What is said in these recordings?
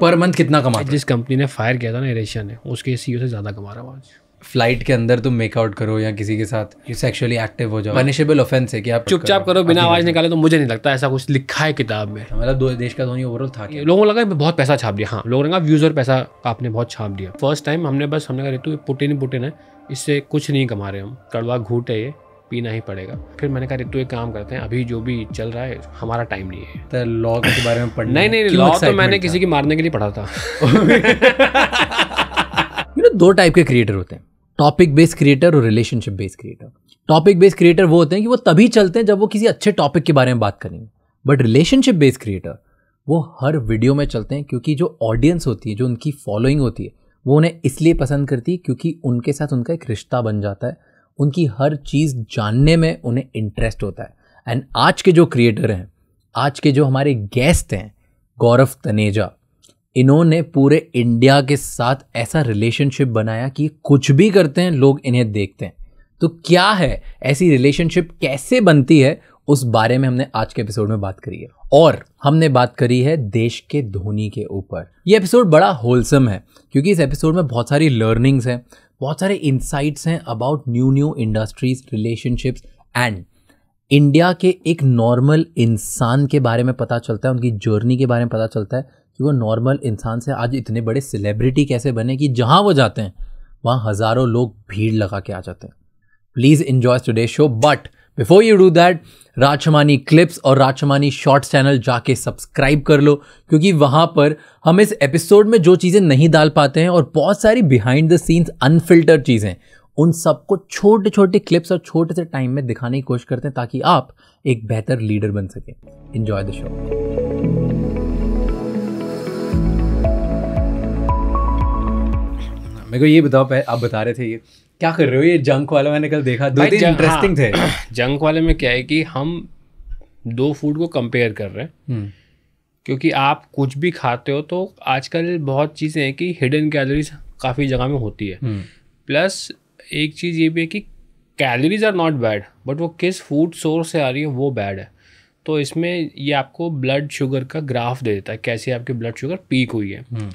Per month कितना कमा जिस कंपनी ने फायर किया था ना एरेशिया ने उसके सीईओ से ज़्यादा कमा रहा आज फ्लाइट के अंदर तुम मेकआउट करो या किसी के साथ यू सेक्सुअली एक्टिव हो जाओ पनिशेबल ऑफेंस है कि आप चुपचाप करो बिना आवाज निकाले तो मुझे नहीं लगता ऐसा कुछ लिखा है किताब में मतलब दो देश का दोनों ओवरऑल था लोगों लगा बहुत पैसा छाप दिया हाँ लोगों ने व्यूज और पैसा आपने बहुत छाप दिया फर्स्ट टाइम हमने बस हमने कहा पुटिन पुटिन है इससे कुछ नहीं कमा रहे हम कड़वा घूट है ये पीना ही पड़ेगा फिर मैंने कहा ऋतु एक काम करते हैं अभी जो भी चल रहा है हमारा टाइम नहीं है तो लॉ के बारे में पढ़ना नहीं नहीं लॉ तो मैंने किसी की मारने के लिए पढ़ा था दो टाइप के क्रिएटर होते हैं टॉपिक बेस्ड क्रिएटर और relationship based creator topic based creator वो होते हैं कि वो तभी चलते हैं जब वो किसी अच्छे टॉपिक के बारे में बात करेंगे बट रिलेशनशिप बेस्ड क्रिएटर वो हर वीडियो में चलते हैं क्योंकि जो ऑडियंस होती है जो उनकी फॉलोइंग होती है वो उन्हें इसलिए पसंद करती है क्योंकि उनके साथ उनका एक रिश्ता बन जाता है उनकी हर चीज़ जानने में उन्हें इंटरेस्ट होता है एंड आज के जो क्रिएटर हैं आज के जो हमारे गेस्ट हैं गौरव तनेजा इन्होंने पूरे इंडिया के साथ ऐसा रिलेशनशिप बनाया कि कुछ भी करते हैं लोग इन्हें देखते हैं तो क्या है ऐसी रिलेशनशिप कैसे बनती है उस बारे में हमने आज के एपिसोड में बात करी है और हमने बात करी है देश के धोनी के ऊपर ये एपिसोड बड़ा होलसम है क्योंकि इस एपिसोड में बहुत सारी लर्निंग्स हैं बहुत सारे इंसाइट्स हैं about new new industries relationships and India के एक नॉर्मल इंसान के बारे में पता चलता है उनकी जर्नी के बारे में पता चलता है कि वो नॉर्मल इंसान से आज इतने बड़े सेलिब्रिटी कैसे बने कि जहाँ वो जाते हैं वहाँ हज़ारों लोग भीड़ लगा के आ जाते हैं please enjoy today show but before you do that Rajmani clips और राजमानी शॉर्ट्स चैनल जाके सब्सक्राइब कर लो क्योंकि वहाँ पर हम इस एपिसोड में जो चीज़ें नहीं डाल पाते हैं और बहुत सारी बिहाइंड द सीन्स अनफिल्टर चीज़ें उन सबको छोटे छोटे क्लिप्स और छोटे से टाइम में दिखाने की कोशिश करते हैं ताकि आप एक बेहतर लीडर बन सकें इन्जॉय द शो मेरे को ये बताओ आप बता रहे थे ये क्या कर रहे हो ये जंक वाले मैंने कल देखा दो तीन इंटरेस्टिंग थे जंक हाँ, वाले में क्या है कि हम दो फूड को कंपेयर कर रहे हैं हम्म। क्योंकि आप कुछ भी खाते हो तो आजकल बहुत चीज़ें हैं कि हिडन कैलोरीज काफ़ी जगह में होती है प्लस हम्म। एक चीज़ ये भी है कि calories are not bad but वो किस फूड सोर्स से आ रही है वो बैड है तो इसमें ये आपको ब्लड शुगर का ग्राफ दे देता है कैसे आपकी ब्लड शुगर पीक हुई है हम्म।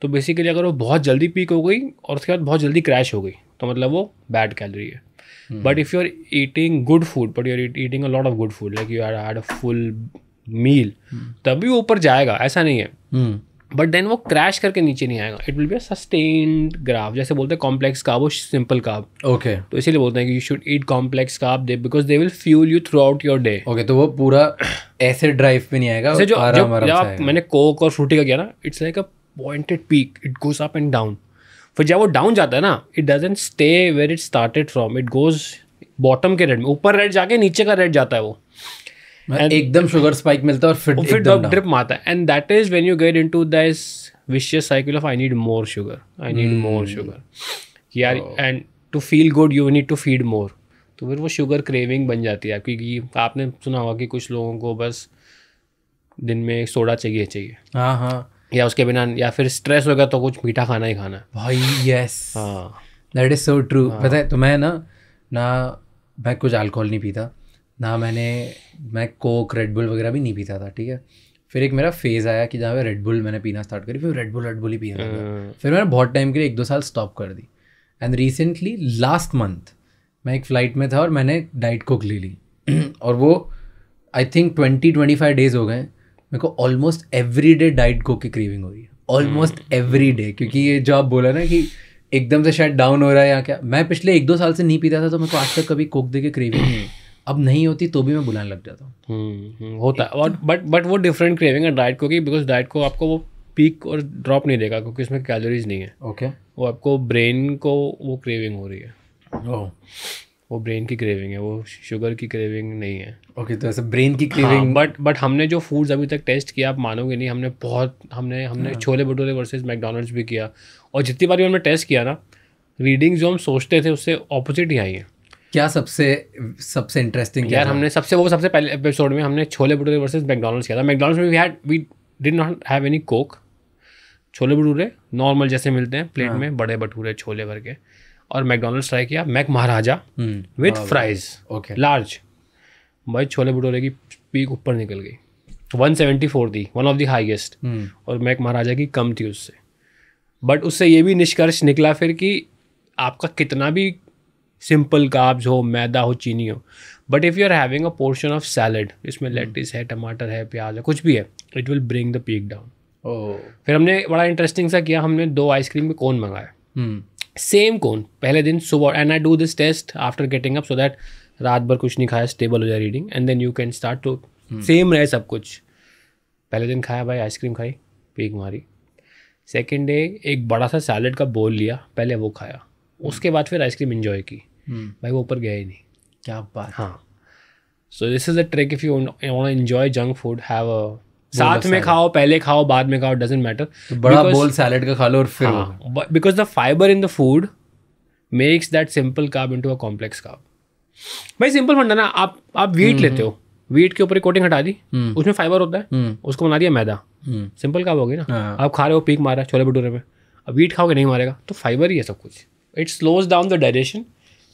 तो बेसिकली अगर वो बहुत जल्दी पीक हो गई और उसके बाद बहुत जल्दी क्रैश हो गई तो मतलब वो बैड कैलोरी है but if you are eating good food but you are eating a lot of good food like you are had a full meal तभी ऊपर जाएगा ऐसा नहीं है बट hmm. देन वो क्रैश करके नीचे नहीं आएगा it will be a sustained graph जैसे बोलते हैं कॉम्प्लेक्स काब वो सिंपल काब ओके तो इसीलिए बोलते हैं कि you should eat complex carb they because they will fuel you throughout your day okay तो वो पूरा ऐसे ड्राइव पे नहीं आएगा अच्छा, जो, आराम, जो आराम जब मैंने कोक और फ्रूटी का किया ना it's like a pointed peak it goes up and down फिर जब वो डाउन जाता है ना it doesn't stay where it started from it goes bottom के रेड में ऊपर रेड जाके नीचे का रेड जाता है वो एकदम शुगर स्पाइक मिलता है और फिर फिर ड्रिप मारता है and that is when you get in to this vicious cycle of I need more sugar I need more sugar यार and to feel good you need to feed more तो फिर वो शुगर क्रेविंग बन जाती है क्योंकि आपने सुना होगा कि कुछ लोगों को बस दिन में सोडा चाहिए चाहिए हाँ हाँ या उसके बिना या फिर स्ट्रेस होगा तो कुछ मीठा खाना ही खाना है भाई yes that is so true पता है तो मैं ना ना मैं कुछ अल्कोहल नहीं पीता ना मैंने मैं कोक रेडबुल वगैरह भी नहीं पीता था ठीक है फिर एक मेरा फेज़ आया कि जहाँ पे रेडबुल मैंने पीना स्टार्ट करी फिर रेडबुल रेडबुल ही पिया uh. हाँ। फिर मैंने बहुत टाइम के लिए एक दो साल स्टॉप कर दी एंड रिसेंटली लास्ट मंथ मैं एक फ़्लाइट में था और मैंने डाइट कोक ले ली और वो I think twenty twenty five days हो गए मेरे को almost every day diet coke की क्रीविंग हो रही है ऑलमोस्ट एवरी डे क्योंकि ये जो आप बोला ना कि एकदम से शायद डाउन हो रहा है या क्या मैं पिछले एक दो साल से नहीं पीता था तो मेरे को आज तक कभी कोक दे के क्रेविंग नहीं hmm. अब नहीं होती तो भी मैं बुलाने लग जाता हूँ hmm, hmm, होता तो है और बट बट वो डिफरेंट क्रेविंग है डाइट को की बिकॉज डाइट को आपको वो पीक और ड्रॉप नहीं देगा क्योंकि उसमें कैलोरीज नहीं है ओके okay. वो आपको ब्रेन को वो क्रेविंग हो रही है ओह oh. वो ब्रेन की क्रेविंग है वो शुगर की क्रेविंग नहीं है ओके okay, तो ऐसे ब्रेन की क्रेविंग बट बट हमने जो फूड्स अभी तक टेस्ट किया आप मानोगे नहीं हमने बहुत हमने हमने हाँ. छोले भटूरे वर्सेस मैकडोनल्ड्स भी किया और जितनी बार भी हमने टेस्ट किया ना रीडिंग जो हम सोचते थे उससे ऑपोजिट ही आई है क्या सबसे सबसे इंटरेस्टिंग यार हमने सबसे वो सबसे पहले एपिसोड में हमने छोले भटूरे वर्सेज मैकडोनल्ड्स किया था मैकडोनल्ड्स में we had we did not have any coke chole bhature normal जैसे मिलते हैं प्लेट हाँ। में बड़े भटूरे छोले भर के और मैकडोनल्ड्स ट्राई किया Mac Maharaja hmm. With fries okay large भाई छोले भटोरे की पीक ऊपर निकल गई 174 थी वन ऑफ द हाईएस्ट और मैक महाराजा की कम थी उससे बट उससे ये भी निष्कर्ष निकला फिर कि आपका कितना भी सिंपल काब्ज हो मैदा हो चीनी हो but if you are having a portion of salad इसमें लेटिस हम्म। है टमाटर है प्याज है कुछ भी है it will bring the peak down फिर हमने बड़ा इंटरेस्टिंग सा किया हमने दो आइसक्रीम में कौन मंगाया हम्म। सेम कौन पहले दिन सुबह and I do this test after getting up so that रात भर कुछ नहीं खाया स्टेबल हो जाए reading and then you can start to same रहे सब कुछ पहले दिन खाया भाई आइसक्रीम खाई पीक मारी सेकेंड डे एक बड़ा सा सैलड का बोल लिया पहले वो खाया hmm. उसके बाद फिर आइसक्रीम इन्जॉय की hmm. भाई वो ऊपर गया ही नहीं क्या बात हाँ so this is a trick if you enjoy junk food have a साथ में खाओ पहले खाओ बाद में खाओ डजेंट मैटर तो बड़ा बोल सैलेड का खा लो और फिर because the fibre in the food makes that simple carb to a complex carb भाई सिंपल फंडा ना आप आप वीट हम्म, लेते हो वीट के ऊपर कोटिंग हटा दी हम्म। उसमें फाइबर होता है हम्म। उसको बना दिया मैदा सिंपल काब हो गई ना हाँ। आप खा रहे हो पीक मारा छोले भटूरे में अब वीट खाओगे नहीं मारेगा तो फाइबर ही है सब कुछ it slows down the digestion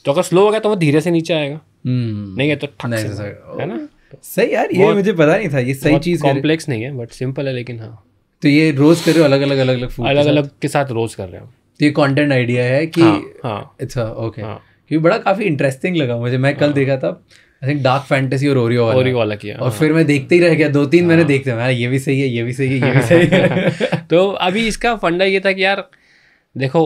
तो अगर स्लो हो गया तो वो धीरे से नीचे आएगा नहीं है तो है ना सही यार ये मुझे पता नहीं था ये सही चीज़ कॉम्प्लेक्स नहीं है बट सिंपल है लेकिन हाँ तो ये रोज कर रहे हो अलग अलग अलग अलग फूड अलग अलग के साथ रोज कर रहे हो तो ये कंटेंट आइडिया है कि हाँ, हाँ। अच्छा ओके हाँ। क्योंकि बड़ा काफ़ी इंटरेस्टिंग लगा मुझे मैं कल देखा था आई थिंक डार्क फैंटेसी और ओरियो वाला ओरियो वाला किया और फिर मैं देखते ही रह गया दो तीन मैंने देखते हैं ये भी सही है ये भी सही है ये भी सही है तो अभी इसका फंडा ये था कि यार देखो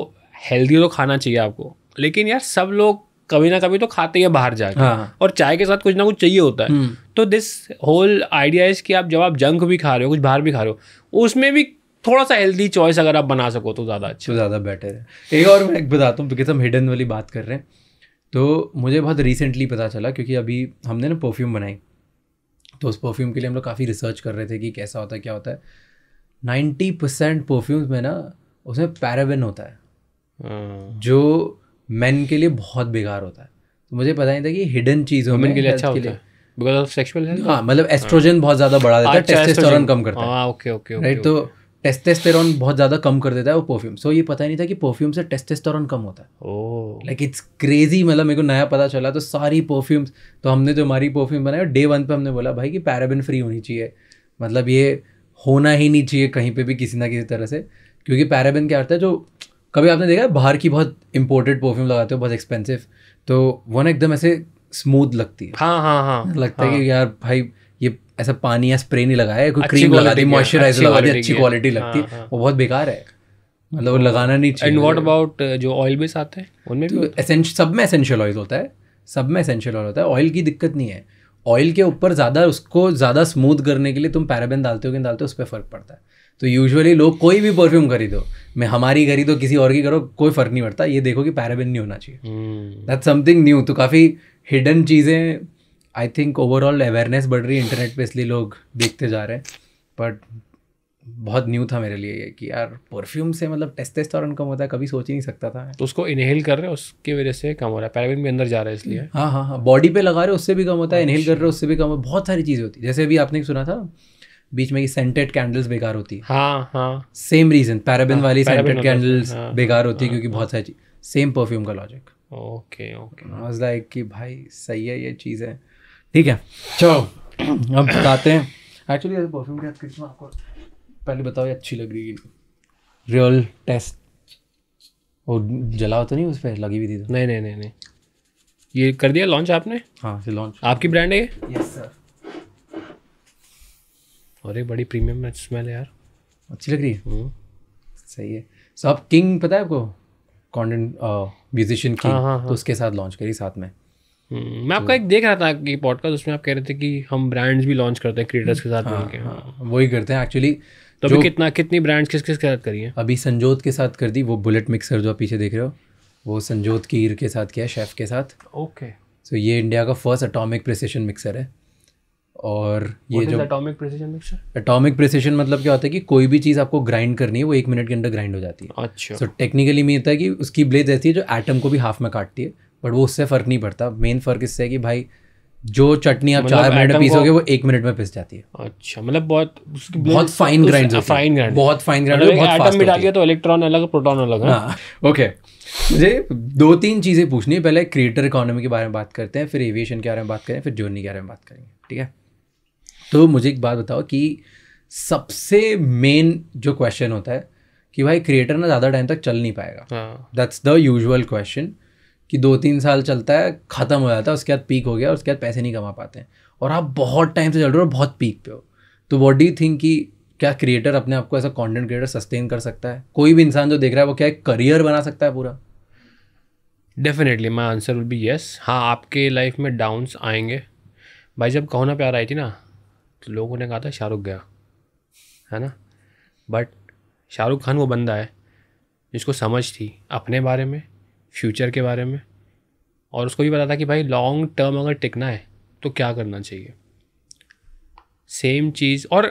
हेल्दी तो खाना चाहिए आपको लेकिन यार सब लोग कभी ना कभी तो खाते ही बाहर जाके हाँ. और चाय के साथ कुछ ना कुछ चाहिए होता है हम्म। तो दिस होल आइडिया इज कि आप जब आप जंक भी खा रहे हो कुछ बाहर भी खा रहे हो उसमें भी थोड़ा सा हेल्दी चॉइस अगर आप बना सको तो ज़्यादा अच्छा तो ज़्यादा बेटर है एक और मैं एक बताता हूँ बिकॉज हम हिडन वाली बात कर रहे हैं तो मुझे बहुत रिसेंटली पता चला क्योंकि अभी हमने ना परफ्यूम बनाई तो उस परफ्यूम के लिए हम लोग काफ़ी रिसर्च कर रहे थे कि कैसा होता है क्या होता है नाइन्टी परसेंट परफ्यूम्स में ना उसमें पैराबिन होता है हाँ। जो मैन के लिए बहुत बेकार होता है तो मुझे पता नहीं था कि हिडन चीज़ हो वुमेन के लिए अच्छा होता है बिकॉज ऑफ सेक्सुअल हेल्थ हां मतलब एस्ट्रोजन बहुत ज़्यादा बढ़ा देता है टेस्टोस्टेरोन अच्छा, कम करता है हां ओके ओके राइट तो टेस्टेस्टेरॉन बहुत ज़्यादा कम कर देता है वो परफ्यूम सो so, ये पता ही नहीं था कि परफ्यूम से टेस्टेस्टेरॉन कम होता है लाइक इट्स क्रेजी मतलब मेरे को नया पता चला तो सारी परफ्यूम्स तो हमने जो तो हमारी परफ्यूम बनाया डे वन पे हमने बोला भाई कि पैराबिन फ्री होनी चाहिए मतलब ये होना ही नहीं चाहिए कहीं पे भी किसी ना किसी तरह से क्योंकि पैराबिन क्या होता है जो कभी आपने देखा है बाहर की बहुत इंपोर्टेड परफ्यूम लगाते हो बहुत एक्सपेंसिव तो वो ना एकदम ऐसे स्मूथ लगती है हाँ हाँ हाँ लगता हाँ. है कि हाँ। यार भाई ये ऐसा पानी या स्प्रे नहीं लगाया कोई क्रीम लगा दी मॉइस्चराइजर लगा दी अच्छी क्वालिटी लगती है वो हाँ, हाँ। बहुत बेकार है मतलब लगाना नहीं चाहिए एंड व्हाट अबाउट जो ऑयल बेस आते हैं उनमें भी एसेंशियल तो सब में एसेंशियल ऑयल होता है सब में एसेंशियल ऑयल होता है ऑयल की दिक्कत नहीं है ऑयल के ऊपर ज़्यादा उसको ज़्यादा स्मूथ करने के लिए तुम पैराबेन डालते हो कि डालते हो उस पर फ़र्क पड़ता है तो यूजुअली लोग कोई भी परफ्यूम खरीदो मैं हमारी खरीदो किसी और की करो कोई फ़र्क नहीं पड़ता ये देखो कि पैराबिन नहीं होना चाहिए दैट समथिंग न्यू तो काफ़ी हिडन चीज़ें आई थिंक ओवरऑल अवेयरनेस बढ़ रही है इंटरनेट पे इसलिए लोग देखते जा रहे हैं बट बहुत न्यू था मेरे लिए कि यार परफ्यूम से मतलब टेस्टेस्टोरेंट कम होता है कभी सोच ही नहीं सकता था तो उसको इनहेल कर रहे हैं उसकी वजह से कम हो रहा है पैराबिन भी अंदर जा रहा है इसलिए हाँ हाँ हाँ बॉडी पे लगा रहे हो उससे भी कम होता है इनहेल हाँ, कर रहे हो अच्छा। उससे भी कम है बहुत सारी चीज़ें होती है जैसे अभी आपने सुना था बीच में की सेंटेड कैंडल्स बेकार होती है हाँ हाँ सेम रीजन पैराबिन वाली सेंटेड कैंडल्स हाँ, हाँ, बेकार होती है हाँ, क्योंकि बहुत सारी सेम परफ्यूम का लॉजिक ओके ओके लाइक कि भाई सही है ये चीज़ है ठीक है चलो अब बताते हैं एक्चुअली परफ्यूम की किस आपको पहले बताओ ये अच्छी लग रही है रियल टेस्ट और जलाओ तो नहीं उस पर लगी हुई थी तो। नहीं नहीं नहीं नहीं ये कर दिया लॉन्च आपने हाँ लॉन्च आपकी ब्रांड है यस सर और एक बड़ी प्रीमियम मैच स्मेल है यार अच्छी लग रही है हम्म। सही है सो आप किंग पता है आपको कॉन्टेंट म्यूजिशियन की तो उसके साथ लॉन्च करी साथ में हम्म, मैं आपका तो एक देख रहा था कि पॉडकास्ट उसमें आप कह रहे थे कि हम ब्रांड्स भी लॉन्च करते हैं क्रिएटर्स के साथ हाँ, हाँ, वही करते हैं एक्चुअली तो अभी कितना कितनी ब्रांड्स किस किस के साथ करी है अभी संजोत के साथ कर दी वो बुलेट मिक्सर जो आप पीछे देख रहे हो वो संजोत कीर के साथ किया शेफ़ के साथ ओके सो ये इंडिया का फर्स्ट अटोमिक प्रसेशन मिक्सर है और ये जो atomic precision mixer atomic precision मतलब क्या होता है कि कोई भी चीज़ आपको ग्राइंड करनी है वो एक मिनट के अंदर ग्राइंड हो जाती है अच्छा सो टेक्निकली में होता है कि उसकी ब्लेड ऐसी है जो एटम को भी हाफ में काटती है बट वो उससे फ़र्क नहीं पड़ता मेन फ़र्क इससे है कि भाई जो चटनी आप मतलब चार मिनट पीसोगे वो एक मिनट में पिस जाती है अच्छा मतलब बहुत बहुत फाइन ग्राइंड फाइन ग्राइंड बहुत फाइन ग्राइंड मतलब बहुत एटम में तो इलेक्ट्रॉन अलग प्रोटॉन अलग हाँ ओके हाँ, मुझे दो तीन चीज़ें पूछनी है पहले क्रिएटर इकोनॉमी के बारे में बात करते हैं फिर एविएशन के बारे में बात करें फिर जर्नी के बारे में बात करेंगे ठीक है तो मुझे एक बात बताओ कि सबसे मेन जो क्वेश्चन होता है कि भाई क्रिएटर ना ज़्यादा टाइम तक चल नहीं पाएगा दैट्स द यूजुअल क्वेश्चन कि दो तीन साल चलता है ख़त्म हो जाता है उसके बाद पीक हो गया और उसके बाद पैसे नहीं कमा पाते हैं और आप बहुत टाइम से चल रहे हो और बहुत पीक पे हो तो वॉट डू यू थिंक कि क्या क्रिएटर अपने आप को ऐसा कॉन्टेंट क्रिएटर सस्टेन कर सकता है कोई भी इंसान जो देख रहा है वो क्या एक करियर बना सकता है पूरा definitely my answer will be yes हाँ आपके लाइफ में डाउन्स आएंगे भाई जब कहो ना प्यार आई थी ना तो लोगों ने कहा था शाहरुख गया है ना बट शाहरुख खान वो बंदा है जिसको समझ थी अपने बारे में फ्यूचर के बारे में और उसको भी पता था कि भाई लॉन्ग टर्म अगर टिकना है तो क्या करना चाहिए सेम चीज़ और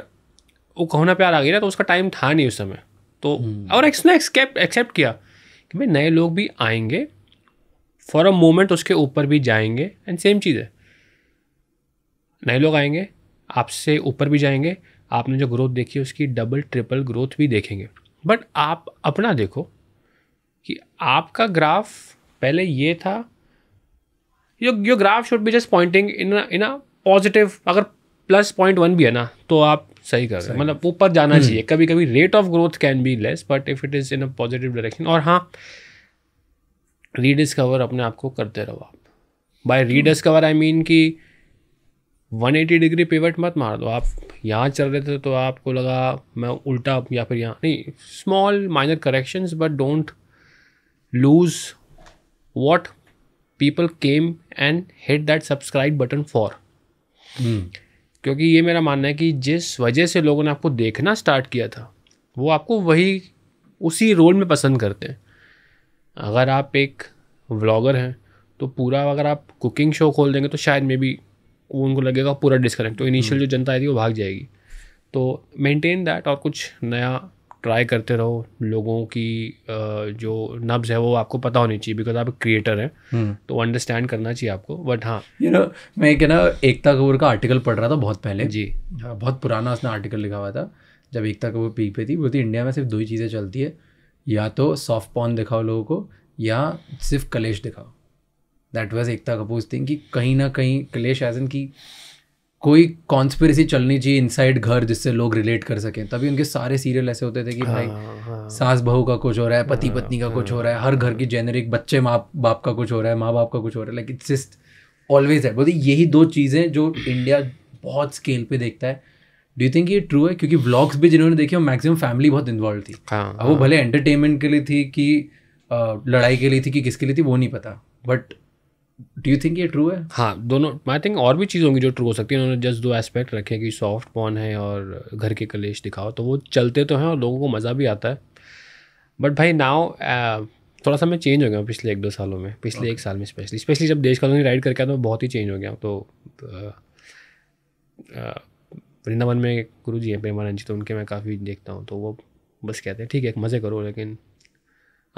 वो कहना प्यार आ गई ना तो उसका टाइम था नहीं उस समय तो hmm. और उसने एक्सेप्ट एक्सेप्ट किया कि भाई नए लोग भी आएंगे फॉर अ मोमेंट उसके ऊपर भी जाएंगे एंड सेम चीज़ है नए लोग आएंगे आपसे ऊपर भी जाएंगे आपने जो ग्रोथ देखी है उसकी डबल ट्रिपल ग्रोथ भी देखेंगे बट आप अपना देखो कि आपका ग्राफ पहले ये था yo yo graph should be just pointing in in a positive अगर प्लस पॉइंट वन भी है ना तो आप सही कर रहे मतलब ऊपर जाना हम्म। चाहिए कभी कभी rate of growth can be less but if it is in a positive direction और हाँ रीडिस्कवर अपने आप को करते रहो आप बाय रीडिस्कवर आई मीन की एटी डिग्री पिवट मत मार दो आप यहाँ चल रहे थे तो आपको लगा मैं उल्टा या फिर यहाँ नहीं small minor corrections but don't lose what people came and hit that subscribe button for क्योंकि ये मेरा मानना है कि जिस वजह से लोगों ने आपको देखना स्टार्ट किया था वो आपको वही उसी रोल में पसंद करते हैं अगर आप एक व्लॉगर हैं तो पूरा अगर आप कुकिंग शो खोल देंगे तो शायद मे बी वो उनको लगेगा पूरा डिसकनेक्ट तो इनिशियल हम्म। जो जनता आई थी वो भाग जाएगी तो मेंटेन दैट और कुछ नया ट्राई करते रहो लोगों की जो नब्ज है वो आपको पता होनी चाहिए बिकॉज आप क्रिएटर हैं हम्म। तो अंडरस्टैंड करना चाहिए आपको बट हाँ यू नो मैं क्या ना एकता कपूर का आर्टिकल पढ़ रहा था बहुत पहले जी हाँ बहुत पुराना उसने आर्टिकल लिखा हुआ था जब एकता कपूर पीक पे थी वो थी तो इंडिया में सिर्फ दो ही चीज़ें चलती है या तो सॉफ्ट पॉन दिखाओ लोगों को या सिर्फ कलेश दिखाओ that was Ekta Kapoor thing कि कहीं ना कहीं क्लेश एजन की कोई कॉन्स्पिरसी चलनी चाहिए इनसाइड घर जिससे लोग रिलेट कर सकें तभी उनके सारे सीरियल ऐसे होते थे कि हाँ, भाई हाँ, हाँ। सास बहू का कुछ हो रहा है पति पत्नी का कुछ हो रहा है हर घर की जेनरिक बच्चे माँ बाप का कुछ हो रहा है माँ बाप का कुछ हो रहा है लाइक इट्स जस्ट ऑलवेज है बोलते यही दो चीज़ें जो इंडिया बहुत स्केल पे देखता है डू यू थिंक ये ट्रू है क्योंकि ब्लॉग्स भी जिन्होंने देखे वो मैक्सिमम फैमिली बहुत इन्वॉल्व थी अब वो भले एंटरटेनमेंट के लिए थी कि लड़ाई के लिए थी कि किसके लिए थी वो नहीं पता बट डू यू थिंक ये ट्रू है हाँ दोनों आई थिंक और भी चीज़ होंगी जो ट्रू हो सकती है उन्होंने जस्ट दो एस्पेक्ट रखे कि सॉफ्ट पॉन है और घर के कलेश दिखाओ तो वो चलते तो हैं और लोगों को मज़ा भी आता है बट भाई नाव थोड़ा सा मैं चेंज हो गया हूँ पिछले एक दो सालों में पिछले okay. एक साल में स्पेशली स्पेशली जब देश कॉलोनी राइड करके आया तो बहुत ही चेंज हो गया तो वृंदावन में गुरु जी हैं प्रेमानंद जी तो उनके मैं काफ़ी देखता हूँ तो वो बस कहते हैं ठीक है मज़े करो लेकिन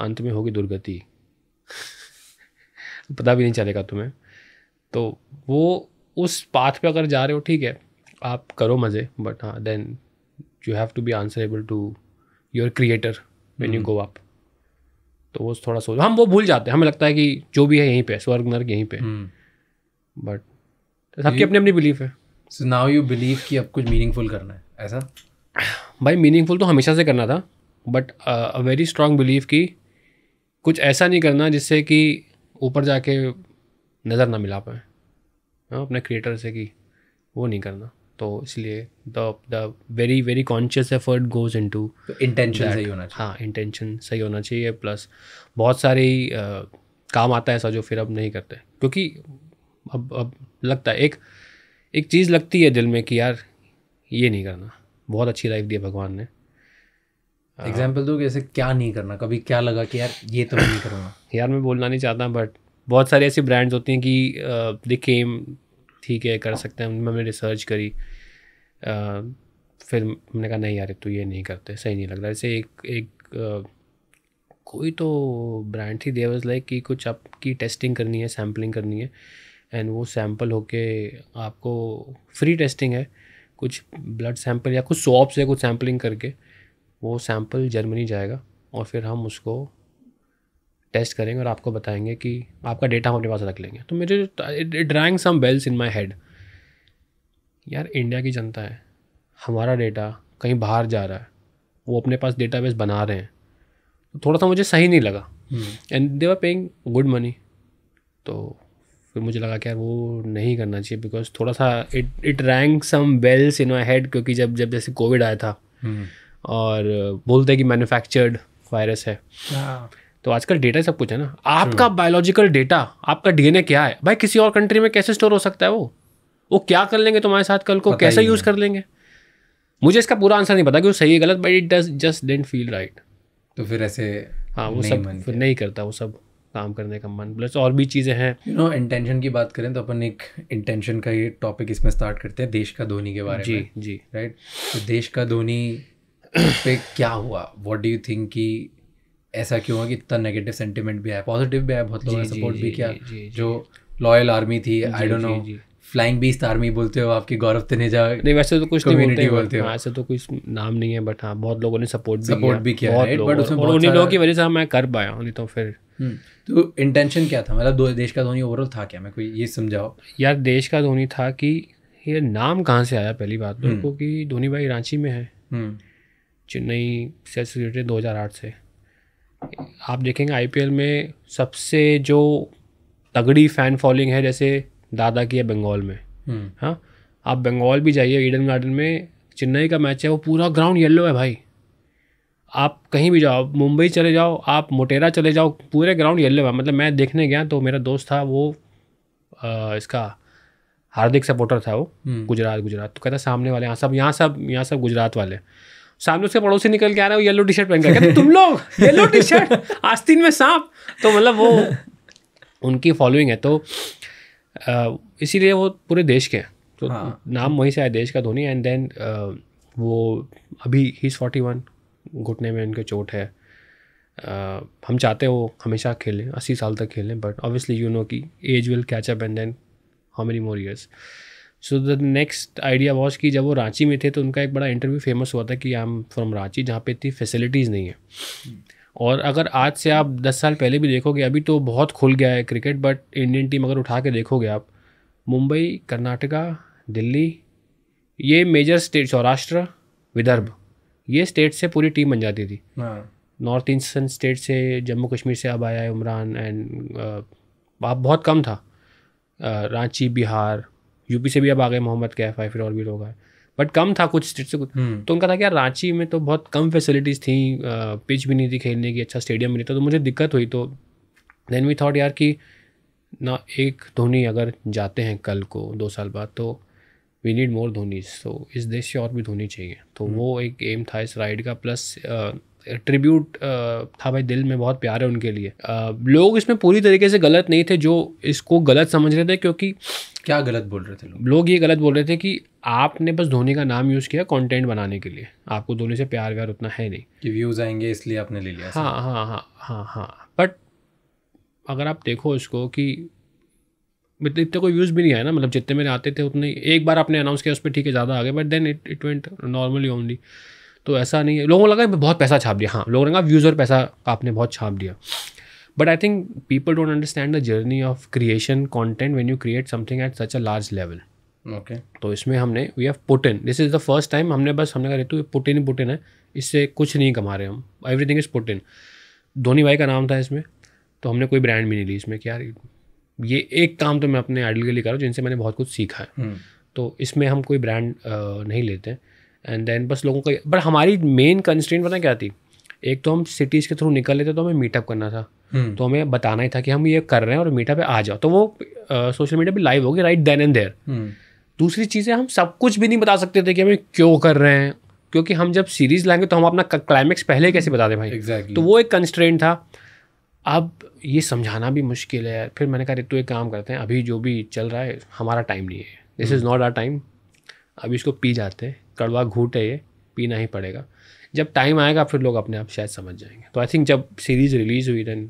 अंत में होगी दुर्गति पता भी नहीं चलेगा तुम्हें तो वो उस पाथ पे अगर जा रहे हो ठीक है आप करो मज़े बट हाँ then you have to be answerable to your creator when you go up तो वो थोड़ा सोच हम वो भूल जाते हैं हमें लगता है कि जो भी है यहीं पे स्वर्ग नर्क यहीं पे बट हम्म। सबकी अपनी अपनी बिलीफ है सो नाउ यू बिलीव कि अब कुछ मीनिंगफुल करना है ऐसा भाई मीनिंगफुल तो हमेशा से करना था but a very strong believe कि कुछ ऐसा नहीं करना जिससे कि ऊपर जाके नज़र ना मिला पाएँ हाँ, अपने क्रिएटर से कि वो नहीं करना तो इसलिए the the very very conscious effort goes into intention सही होना चाहिए हाँ इंटेंशन सही होना चाहिए प्लस बहुत सारे uh, काम आता है ऐसा जो फिर अब नहीं करते क्योंकि अब अब लगता है एक एक चीज़ लगती है दिल में कि यार ये नहीं करना बहुत अच्छी लाइफ दी है भगवान ने एग्जाम्पल हाँ। दो ऐसे क्या नहीं करना कभी क्या लगा कि यार ये तो नहीं करूँगा यार मैं बोलना नहीं चाहता बट बहुत सारे ऐसे ब्रांड्स होती हैं कि दे uh, ठीक है कर सकते हैं मैंने रिसर्च करी uh, फिर मैंने कहा नहीं यार तू ये नहीं करते सही नहीं लग रहा जैसे एक एक uh, कोई तो ब्रांड थी देवर्स लाइक कि कुछ आपकी टेस्टिंग करनी है सैम्पलिंग करनी है एंड वो सैम्पल होके आपको फ्री टेस्टिंग है कुछ ब्लड सैम्पल या कुछ सॉप्स है कुछ सैम्पलिंग करके वो सैम्पल जर्मनी जाएगा और फिर हम उसको टेस्ट करेंगे और आपको बताएंगे कि आपका डेटा हम अपने पास रख लेंगे तो मेरे it drawing some bells in my head यार इंडिया की जनता है हमारा डेटा कहीं बाहर जा रहा है वो अपने पास डेटा बेस बना रहे हैं तो थोड़ा सा मुझे सही नहीं लगा and they are paying good money तो फिर मुझे लगा कि यार वो नहीं करना चाहिए बिकॉज थोड़ा सा it it rank some bells in my head क्योंकि जब जब जैसे कोविड आया था hmm. और बोलते हैं कि मैन्युफैक्चर्ड वायरस है हाँ। तो आजकल डेटा सब कुछ है ना आपका बायोलॉजिकल डेटा आपका डीएनए क्या है भाई किसी और कंट्री में कैसे स्टोर हो सकता है वो वो क्या कर लेंगे तुम्हारे साथ कल को कैसे यूज कर लेंगे मुझे इसका पूरा आंसर नहीं पता कि वो सही है गलत but it does just doesn't feel right तो फिर ऐसे हाँ वो सब फिर नहीं करता वो सब काम करने का मन प्लस और भी चीज़ें हैं यू नो इंटेंशन की बात करें तो अपन एक इंटेंशन का ये टॉपिक इसमें स्टार्ट करते हैं देश का धोनी के बारे में जी जी राइट तो देश का धोनी पे क्या हुआ वॉट डू यू थिंक कि ऐसा क्यों हुआ कि इतना नेगेटिव सेंटिमेंट भी आया पॉजिटिव भी आया बहुत लोगों ने सपोर्ट भी किया जो लॉयल आर्मी थी I don't know flying beast army बोलते हो आपकी गौरव तेने जा नहीं वैसे तो कुछ नहीं बोलते, बोलते हो वैसे हाँ, तो कुछ नाम नहीं है बट हाँ बहुत लोगों ने सपोर्ट भी सपोर्ट भी किया बहुत बट उसमें उन्हीं लोगों की वजह से हाँ, मैं कर पाया नहीं तो फिर हम्म, तो इंटेंशन क्या था मतलब दो देश का धोनी ओवरऑल था क्या मैं कोई ये समझाओ यार देश का धोनी था कि ये नाम कहाँ से आया पहली बात तो हम्म। क्योंकि धोनी भाई रांची में है हम्म। चेन्नई से एसोसिएटेड आठ से आप देखेंगे आईपीएल में सबसे जो तगड़ी फ़ैन फॉलोइंग है जैसे दादा की है बंगाल में हम्म। हाँ आप बंगाल भी जाइए ईडन गार्डन में चेन्नई का मैच है वो पूरा ग्राउंड येलो है भाई आप कहीं भी जाओ मुंबई चले जाओ आप मोटेरा चले जाओ पूरे ग्राउंड येलो है मतलब मैं देखने गया तो मेरा दोस्त था वो आ, इसका हार्दिक सपोर्टर था वो हम्म। गुजरात गुजरात तो कहता सामने वाले यहाँ सब यहाँ सब यहाँ सब गुजरात वाले सामने उसके पड़ोसी निकल के आ रहा है येलो टी शर्ट पहन के तुम लोग येलो टी शर्ट आस्तीन में सांप तो मतलब वो उनकी फॉलोइंग है तो इसीलिए वो पूरे देश के हैं तो हाँ. नाम वहीं से आया देश का धोनी एंड देन वो अभी ही इज़ फोर्टी वन घुटने में उनके चोट है आ, हम चाहते हो हमेशा खेलें अस्सी साल तक खेलें बट ऑब्वियसली यू नो कि age will catch up and then how many more years so the next idea was कि जब वो रांची में थे तो उनका एक बड़ा इंटरव्यू फेमस हुआ था कि आई एम फ्रॉम रांची जहाँ पे इतनी फैसिलिटीज़ नहीं है और अगर आज से आप दस साल पहले भी देखोगे अभी तो बहुत खुल गया है क्रिकेट बट इंडियन टीम अगर उठा के देखोगे आप मुंबई कर्नाटका दिल्ली ये मेजर स्टेट सौराष्ट्र विदर्भ ये स्टेट से पूरी टीम बन जाती थी नॉर्थ ईस्टर्न स्टेट से जम्मू कश्मीर से अब आया है उमरान एंड आप uh, बहुत कम था uh, रांची बिहार यूपी से भी अब आ गए मोहम्मद कैफ आए फिर और भी लोग आए बट कम था कुछ स्टेट से कुछ हम्म। तो उनका था कि यार रांची में तो बहुत कम फैसिलिटीज़ थी पिच भी नहीं थी खेलने की अच्छा स्टेडियम भी नहीं था तो मुझे दिक्कत हुई तो देन वी थॉट यार कि ना एक धोनी अगर जाते हैं कल को दो साल बाद तो वी नीड मोर धोनीज तो इस देश से और भी धोनी चाहिए तो हम्म। वो एक एम था इस राइड का प्लस ट्रिब्यूट था भाई दिल में बहुत प्यार है उनके लिए लोग इसमें पूरी तरीके से गलत नहीं थे जो इसको गलत समझ रहे थे क्योंकि क्या गलत बोल रहे थे लोग लोग ये गलत बोल रहे थे कि आपने बस धोनी का नाम यूज़ किया कंटेंट बनाने के लिए आपको धोनी से प्यार व्यार उतना है नहीं कि व्यूज़ आएंगे इसलिए आपने ले लिया हाँ हाँ हाँ हाँ हाँ बट अगर आप देखो इसको कि मतलब इतने कोई व्यूज़ भी नहीं आया ना मतलब जितने मेरे आते थे उतने एक बार आपने अनाउंस किया उस पर ठीक है ज़्यादा आ गए but then it it went normally only तो ऐसा नहीं है लोगों को लगा बहुत पैसा छाप दिया हाँ लोगों ने कहा व्यूज़ और पैसा आपने बहुत छाप दिया but I think people don't understand the journey of creation content when you create something at such a large level okay तो इसमें हमने we have put in this is the first time हमने बस हमने कहा रितु पुटिन पुटिन है इससे कुछ नहीं कमा रहे हम everything is put in Dhoni भाई का नाम था इसमें तो हमने कोई ब्रांड भी नहीं ली इसमें क्या ये एक काम तो मैं अपने आइडल के लिए कर रहा हूँ जिनसे मैंने बहुत कुछ सीखा है हम्म। तो इसमें हम कोई ब्रांड नहीं लेते हैं एंड देन बस लोगों का बट हमारी मेन कंस्ट्रेंट पता क्या थी एक तो हम सिटीज़ के थ्रू निकल लेते तो हमें मीटअप करना था हम्म। तो हमें बताना ही था कि हम ये कर रहे हैं और मीटअप आ जाओ तो वो सोशल मीडिया पे लाइव होगी राइट देन एंड देयर दूसरी चीज़ है हम सब कुछ भी नहीं बता सकते थे कि हमें क्यों कर रहे हैं क्योंकि हम जब सीरीज़ लाएंगे तो हम अपना क्लाइमैक्स पहले कैसे बता दें भाई exactly. तो वो एक कंस्ट्रेंट था अब ये समझाना भी मुश्किल है फिर मैंने कहा तो एक काम करते हैं अभी जो भी चल रहा है हमारा टाइम नहीं है this is not our time अभी इसको पी जाते हैं कड़वा घूट है ये पीना ही पड़ेगा जब टाइम आएगा फिर लोग अपने आप शायद समझ जाएंगे तो आई थिंक जब सीरीज़ रिलीज़ हुई देन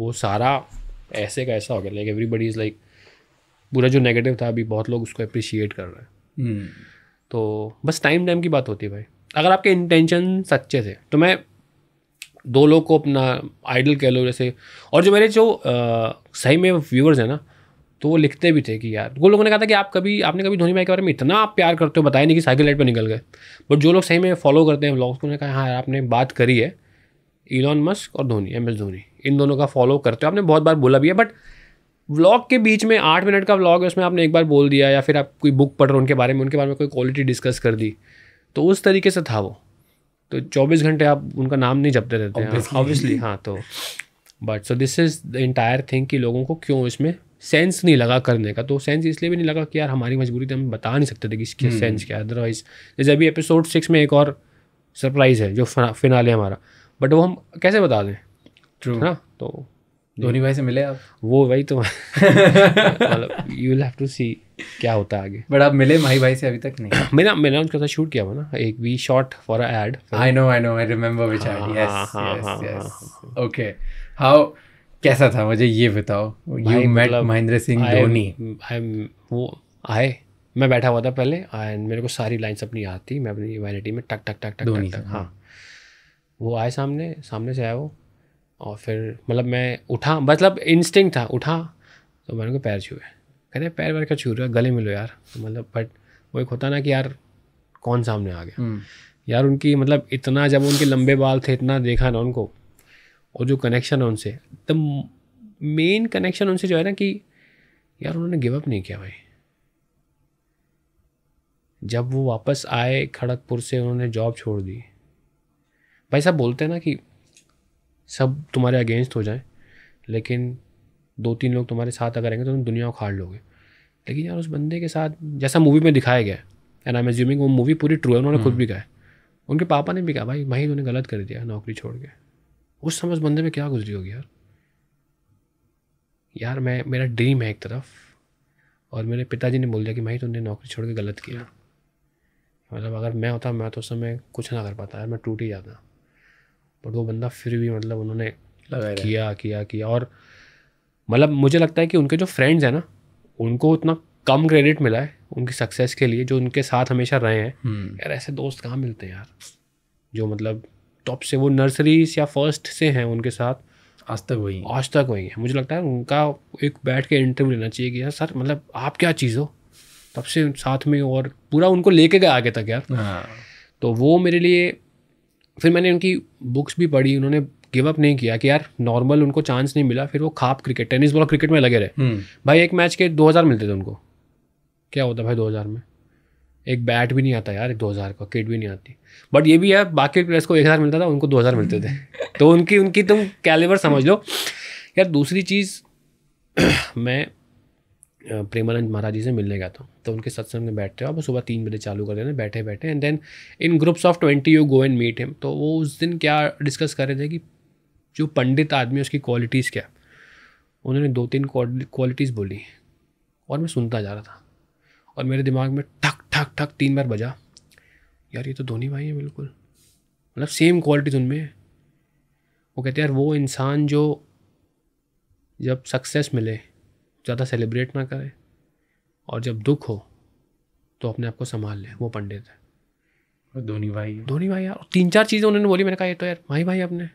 वो सारा ऐसे का ऐसा हो गया लाइक एवरीबडी इज़ लाइक पूरा जो नेगेटिव था अभी बहुत लोग उसको अप्रिशिएट कर रहे हैं हम्म। तो बस टाइम टाइम की बात होती है भाई अगर आपके इंटेंशन सच्चे थे तो मैं दो लोग को अपना आइडल कह लो जैसे और जो मेरे जो आ, सही में व्यूअर्स हैं ना तो वो लिखते भी थे कि यार वो लोगों ने कहा था कि आप कभी आपने कभी धोनी भाई के बारे में इतना आप प्यार करते हो बताया नहीं कि साइकिल राइड पर निकल गए बट जो लोग सही में फॉलो करते हैं ब्लॉग्स उन्होंने कहा हाँ यार आपने बात करी है इलॉन मस्क और धोनी एम एस धोनी इन दोनों का फॉलो करते हो आपने बहुत बार बोला भी है बट व्लॉग के बीच में आठ मिनट का व्लॉग है उसमें आपने एक बार बोल दिया या फिर आप कोई बुक पढ़ रहे हो उनके बारे में उनके बारे में कोई क्वालिटी डिस्कस कर दी तो उस तरीके से था वो तो चौबीस घंटे आप उनका नाम नहीं जपते रहते ऑब्वियसली हाँ तो but so this is the entire thing कि लोगों को क्यों इसमें सेंस नहीं लगा करने का तो सेंस इसलिए भी नहीं लगा कि यार हमारी मजबूरी तो हम बता नहीं सकते थे कि इसके हम्म। सेंस क्या है अदरवाइज जैसे अभी एपिसोड सिक्स में एक और सरप्राइज है जो फिनाल है हमारा बट वो हम कैसे बता दें ट्रू ना तो धोनी भाई से मिले आप वो भाई तो मतलब you will have to see क्या होता है आगे बट आप मिले माही भाई से अभी तक नहीं मैंने मैंने उनके साथ शूट किया हुआ ना एक we shot for a ad I know I know I remember which I yes yes yes okay how कैसा था मुझे ये बताओ यू मेट मतलब महेंद्र सिंह धोनी वो आए मैं बैठा हुआ था पहले एंड मेरे को सारी लाइन्स अपनी याद थी मैं अपनी वायलिटी में टक टक टक टक धोनी हाँ।, हाँ वो आए सामने सामने से आया वो और फिर मतलब मैं उठा मतलब इंस्टिंग था उठा तो मैंने को पैर छुए रहे पैर वैर का छू रहा गले मिलो यार तो मतलब बट वो एक होता ना कि यार कौन सामने आ गया हम्म। यार उनकी मतलब इतना जब उनके लंबे बाल थे इतना देखा ना उनको और जो कनेक्शन है उनसे द मेन कनेक्शन उनसे जो है ना कि यार उन्होंने गिव अप नहीं किया भाई जब वो वापस आए खड़गपुर से उन्होंने जॉब छोड़ दी भाई साहब बोलते हैं ना कि सब तुम्हारे अगेंस्ट हो जाए लेकिन दो तीन लोग तुम्हारे साथ अगर रहेंगे तो तुम दुनिया उखाड़ लोगे लेकिन यार उस बंदे के साथ जैसा मूवी में दिखाया गया एंड आई एम एज्यूमिंग वो मूवी पूरी ट्रू है उन्होंने खुद हम्म। भी कहा उनके पापा ने भी कहा भाई भाई उन्हें गलत कर दिया नौकरी छोड़ के उस समय उस बंदे में क्या गुजरी होगी यार यार मैं मेरा ड्रीम है एक तरफ और मेरे पिताजी ने बोल दिया कि भाई तुमने नौकरी छोड़ के गलत किया मतलब अगर मैं होता मैं तो उस समय कुछ ना कर पाता यार मैं टूट ही जाता बट वो बंदा फिर भी मतलब उन्होंने किया, किया किया किया और मतलब मुझे लगता है कि उनके जो फ्रेंड्स हैं ना उनको उतना कम क्रेडिट मिला है उनकी सक्सेस के लिए जो उनके साथ हमेशा रहे हैं हम्म। यार ऐसे दोस्त कहाँ मिलते हैं यार जो मतलब टॉप से वो नर्सरी या फर्स्ट से हैं उनके साथ आज तक वही आज तक वही है मुझे लगता है उनका एक बैठ के इंटरव्यू लेना चाहिए कि यार सर मतलब आप क्या चीज़ हो तब से साथ में और पूरा उनको लेके गए आगे तक यार हाँ। तो वो मेरे लिए फिर मैंने उनकी बुक्स भी पढ़ी उन्होंने गिव अप नहीं किया कि यार नॉर्मल उनको चांस नहीं मिला फिर वो खाप क्रिकेट टेनिस बॉल क्रिकेट में लगे रहे हम्म। भाई एक मैच के दो हज़ार मिलते थे उनको क्या होता भाई दो हज़ार में एक बैट भी नहीं आता यार एक दो हज़ार का किट भी नहीं आती बट ये भी है बाकी प्लेयर्स को एक हज़ार मिलता था उनको दो हज़ार मिलते थे तो उनकी उनकी तुम कैलेवर समझ लो यार दूसरी चीज़ मैं प्रेमानंद महाराज जी से मिलने गया था तो उनके सत्संग में बैठते हो आप सुबह तीन बजे चालू कर देना बैठे बैठे and then in groups of twenty you go and meet him तो वो उस दिन क्या डिस्कस कर रहे थे कि जो पंडित आदमी उसकी क्वालिटीज़ क्या उन्होंने दो तीन क्वालिटीज़ बोली और मैं सुनता जा रहा था और मेरे दिमाग में ठक ठक ठक तीन बार बजा यार ये तो धोनी भाई है बिल्कुल मतलब सेम क्वालिटीज उनमें है वो कहते हैं यार वो इंसान जो जब सक्सेस मिले ज़्यादा सेलिब्रेट ना करे और जब दुख हो तो अपने आप को संभाल ले वो पंडित है और धोनी भाई धोनी भाई यार तीन चार चीज़ें उन्होंने बोली मैंने कहा ये तो यार भाई भाई अपने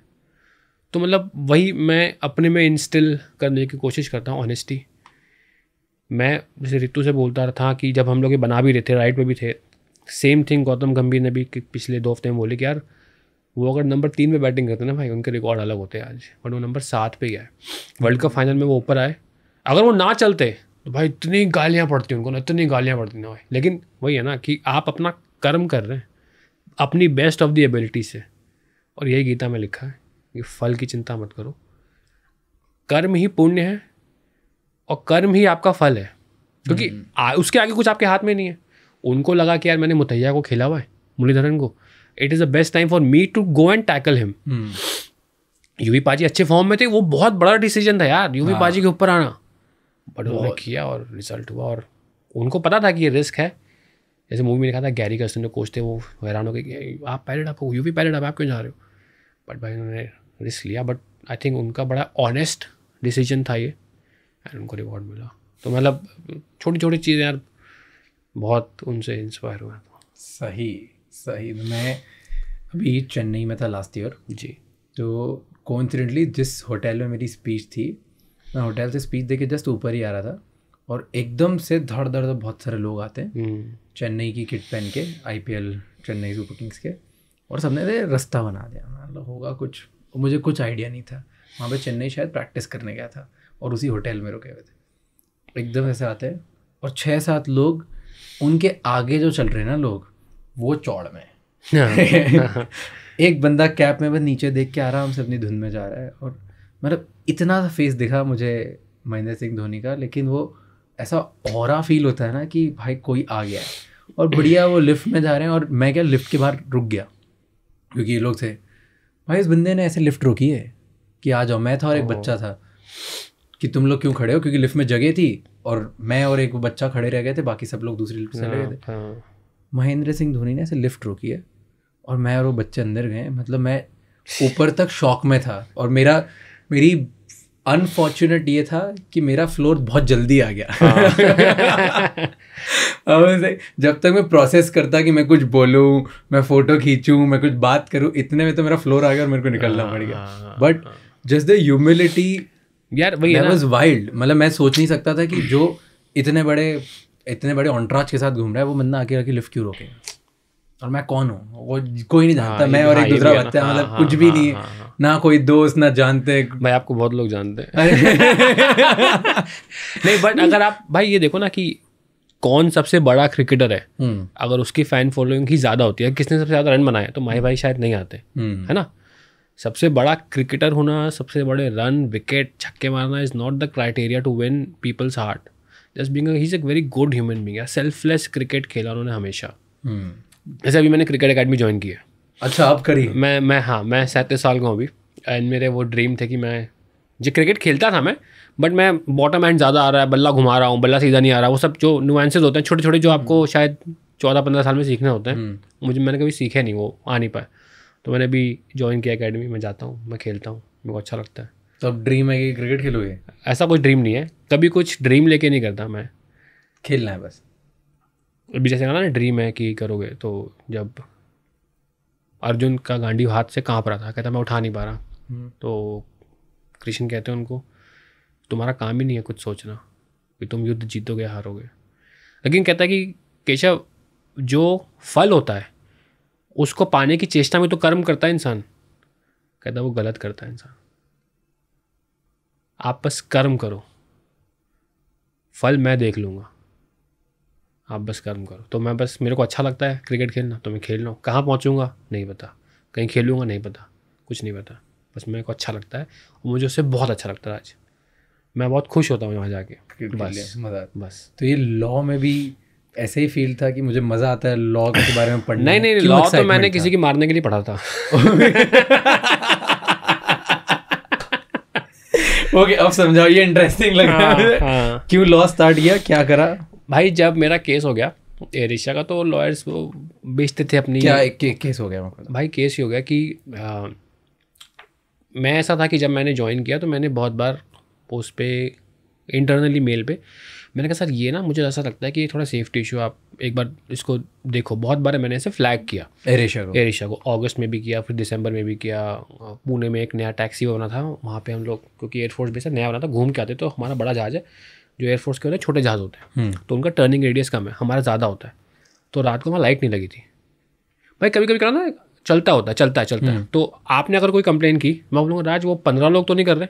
तो मतलब वही मैं अपने में इंस्टिल करने की कोशिश करता हूँ ऑनेस्टी मैं जैसे रितु से बोलता था कि जब हम लोग ये बना भी रहे थे राइट पे भी थे सेम थिंग गौतम गंभीर ने भी पिछले दो हफ्ते में बोले कि यार वो अगर नंबर तीन पे बैटिंग करते ना भाई उनके रिकॉर्ड अलग होते हैं आज बट वो नंबर सात पे गया है वर्ल्ड कप फाइनल में वो ऊपर आए अगर वो ना चलते तो भाई इतनी गालियाँ पड़ती उनको ना इतनी गालियाँ पड़ती ना भाई लेकिन वही है ना कि आप अपना कर्म कर रहे हैं अपनी बेस्ट ऑफ दी एबिलिटी से और यही गीता में लिखा है कि फल की चिंता मत करो कर्म ही पुण्य है और कर्म ही आपका फल है क्योंकि हम्म। आ, उसके आगे कुछ आपके हाथ में नहीं है उनको लगा कि यार मैंने मुतैया को खेला हुआ है मुरलीधरन को it is the best time for me to go and tackle him Yuvi paaji अच्छे फॉर्म में थे वो बहुत बड़ा डिसीजन था यार यूवी हाँ। पाजी के ऊपर आना बट उन्होंने किया और रिजल्ट हुआ और उनको पता था कि ये रिस्क है जैसे मूवी में लिखा था गैरी कर्सन जो कोच थे वो हैरान हो गए कि आप पायलट आप यू भी पायलट आप क्यों जा रहे हो बट भाई उन्होंने रिस्क लिया बट आई थिंक उनका बड़ा ऑनेस्ट डिसीजन था ये एंड उनको रिवॉर्ड मिला तो मतलब छोटी छोटी चीज़ें यार बहुत उनसे इंस्पायर हुआ सही सही तो मैं अभी चेन्नई में था लास्ट ईयर जी तो कोइंसिडेंटली जिस होटल में मेरी स्पीच थी मैं होटल से स्पीच देके जस्ट ऊपर ही आ रहा था और एकदम से धड़ धड़ बहुत सारे लोग आते हैं हम्म। चेन्नई की किट पहन के आईपीएल चेन्नई सुपर किंग्स के और सबने से रास्ता बना दिया मतलब होगा कुछ मुझे कुछ आइडिया नहीं था वहाँ पे चेन्नई शायद प्रैक्टिस करने गया था और उसी होटल में रुके हुए थे एकदम ऐसे आते हैं और छः सात लोग उनके आगे जो चल रहे हैं ना लोग वो चौड़ में हाँ। एक बंदा कैप में बस नीचे देख के आराम से अपनी धुन में जा रहा है और मतलब इतना सा फेस दिखा मुझे महेंद्र सिंह धोनी का लेकिन वो ऐसा और फील होता है ना कि भाई कोई आ गया है और बढ़िया वो लिफ्ट में जा रहे हैं और मैं क्या लिफ्ट के बाहर रुक गया क्योंकि ये लोग थे भाई इस बंदे ने ऐसे लिफ्ट रोकी है कि आ जाओ मैं था और एक बच्चा था कि तुम लोग क्यों खड़े हो क्योंकि लिफ्ट में जगह थी और मैं और एक बच्चा खड़े रह गए थे बाकी सब लोग दूसरी लिफ्ट चले गए थे हाँ, हाँ। महेंद्र सिंह धोनी ने ऐसे लिफ्ट रोकी है और मैं और वो बच्चे अंदर गए मतलब मैं ऊपर तक शॉक में था और मेरा मेरी अनफॉर्चुनेट ये था कि मेरा फ्लोर बहुत जल्दी आ गया हाँ। जब तक मैं प्रोसेस करता कि मैं कुछ बोलूँ मैं फ़ोटो खींचूँ मैं कुछ बात करूँ इतने में तो मेरा फ्लोर आ गया और मेरे को निकलना पड़ गया बट जस्ट द ह्यूमिलिटी यार वही है वाज वाइल्ड मतलब मैं सोच नहीं सकता था कि जो इतने बड़े इतने बड़े ऑनट्राज के साथ घूम रहा है वो बंदा आके आके लिफ्ट क्यों रोके और मैं कौन हूँ वो कोई नहीं जानता हाँ, मैं तो और एक हाँ, दूसरा बच्चा हाँ, मतलब हाँ, कुछ भी नहीं ना कोई दोस्त ना जानते भाई आपको बहुत लोग जानते हैं नहीं बट अगर आप भाई ये देखो ना कि कौन सबसे बड़ा क्रिकेटर है हम्म। अगर उसकी फैन फॉलोइंग ही ज़्यादा होती है किसने सबसे ज़्यादा रन बनाया तो माही भाई शायद नहीं आते हम्म। है ना सबसे बड़ा क्रिकेटर होना सबसे बड़े रन विकेट छक्के मारना is not the criteria to win people's heart just being he is a very good human being selfless cricket खेला उन्होंने हमेशा हम्म। जैसे अभी मैंने क्रिकेट अकेडमी ज्वाइन किया अच्छा आप करी मैं मैं हाँ मैं सैंतीस साल का हूँ अभी एंड मेरे वो ड्रीम थे कि मैं जी क्रिकेट खेलता था मैं बट मैं बॉटम एंड ज़्यादा आ रहा है बल्ला घुमा रहा हूँ बल्ला सीधा नहीं आ रहा वो सब जो नुएंसेज होते हैं छोटे छोटे जो आपको हम्म। शायद चौदह पंद्रह साल में सीखने होते हैं हम्म। मुझे मैंने कभी सीखे नहीं वो आ नहीं पाए तो मैंने अभी ज्वाइन किया अकेडमी में जाता हूँ मैं खेलता हूँ मेरे को अच्छा लगता है तो अब ड्रीम है कि क्रिकेट खेलोगे ऐसा कोई ड्रीम नहीं है कभी कुछ ड्रीम लेके नहीं करता मैं खेलना है बस अभी जैसे कहा ना ड्रीम है कि करोगे तो जब अर्जुन का गांडी हाथ से कांप रहा था कहता मैं उठा नहीं पा रहा हम्म। तो कृष्ण कहते हैं उनको तुम्हारा काम ही नहीं है कुछ सोचना कि तुम युद्ध जीतोगे हारोगे लेकिन कहता है कि केशव जो फल होता है उसको पाने की चेष्टा में तो कर्म करता है इंसान कहता वो गलत करता है इंसान आप बस कर्म करो फल मैं देख लूँगा आप बस कर्म करो तो मैं बस मेरे को अच्छा लगता है क्रिकेट खेलना तो मैं खेल रहा हूँ कहाँ पहुँचूँगा नहीं पता कहीं खेलूँगा नहीं पता कुछ नहीं पता बस मेरे को अच्छा लगता है और मुझे उससे बहुत अच्छा लगता है आज मैं बहुत खुश होता हूँ वहाँ जाके बस मज़ा बस तो ये लॉ में भी ऐसे ही फील था कि मुझे मजा आता है लॉ के बारे में पढ़ना नहीं नहीं लॉ तो मैंने किसी की मारने के लिए पढ़ा था ओके अब समझाओ ये इंटरेस्टिंग लग रहा है हाँ, हाँ। क्यों लॉ स्टार्ट किया क्या करा भाई जब मेरा केस हो गया एरिशा का तो लॉयर्स वो बेचते थे अपनी क्या के, केस हो गया मतलब भाई केस ही हो गया कि आ, मैं ऐसा था कि जब मैंने ज्वाइन किया तो मैंने बहुत बार उस पर इंटरनली मेल पे मैंने कहा सर ये ना मुझे ऐसा लगता है कि थोड़ा सेफ्टी इशू आप एक बार इसको देखो बहुत बार मैंने इसे फ्लैग किया एरेशा को एरेशा को अगस्त में भी किया फिर दिसंबर में भी किया पुणे में एक नया टैक्सी बना था वहाँ पे हम लोग क्योंकि एयरफोर्स बेस नया बना था घूम के आते तो हमारा बड़ा जहाज है जो एयरफोर्स के होते हैं छोटे जहाज होते हैं हम्म। तो उनका टर्निंग रेडियस कम है हमारा ज़्यादा होता है तो रात को वहाँ लाइट नहीं लगी थी भाई कभी कभी करा ना चलता होता है चलता है चलता है हम्म। तो आपने अगर कोई कंप्लेन की मैं बोलूँगा राज वो पंद्रह लोग तो नहीं कर रहे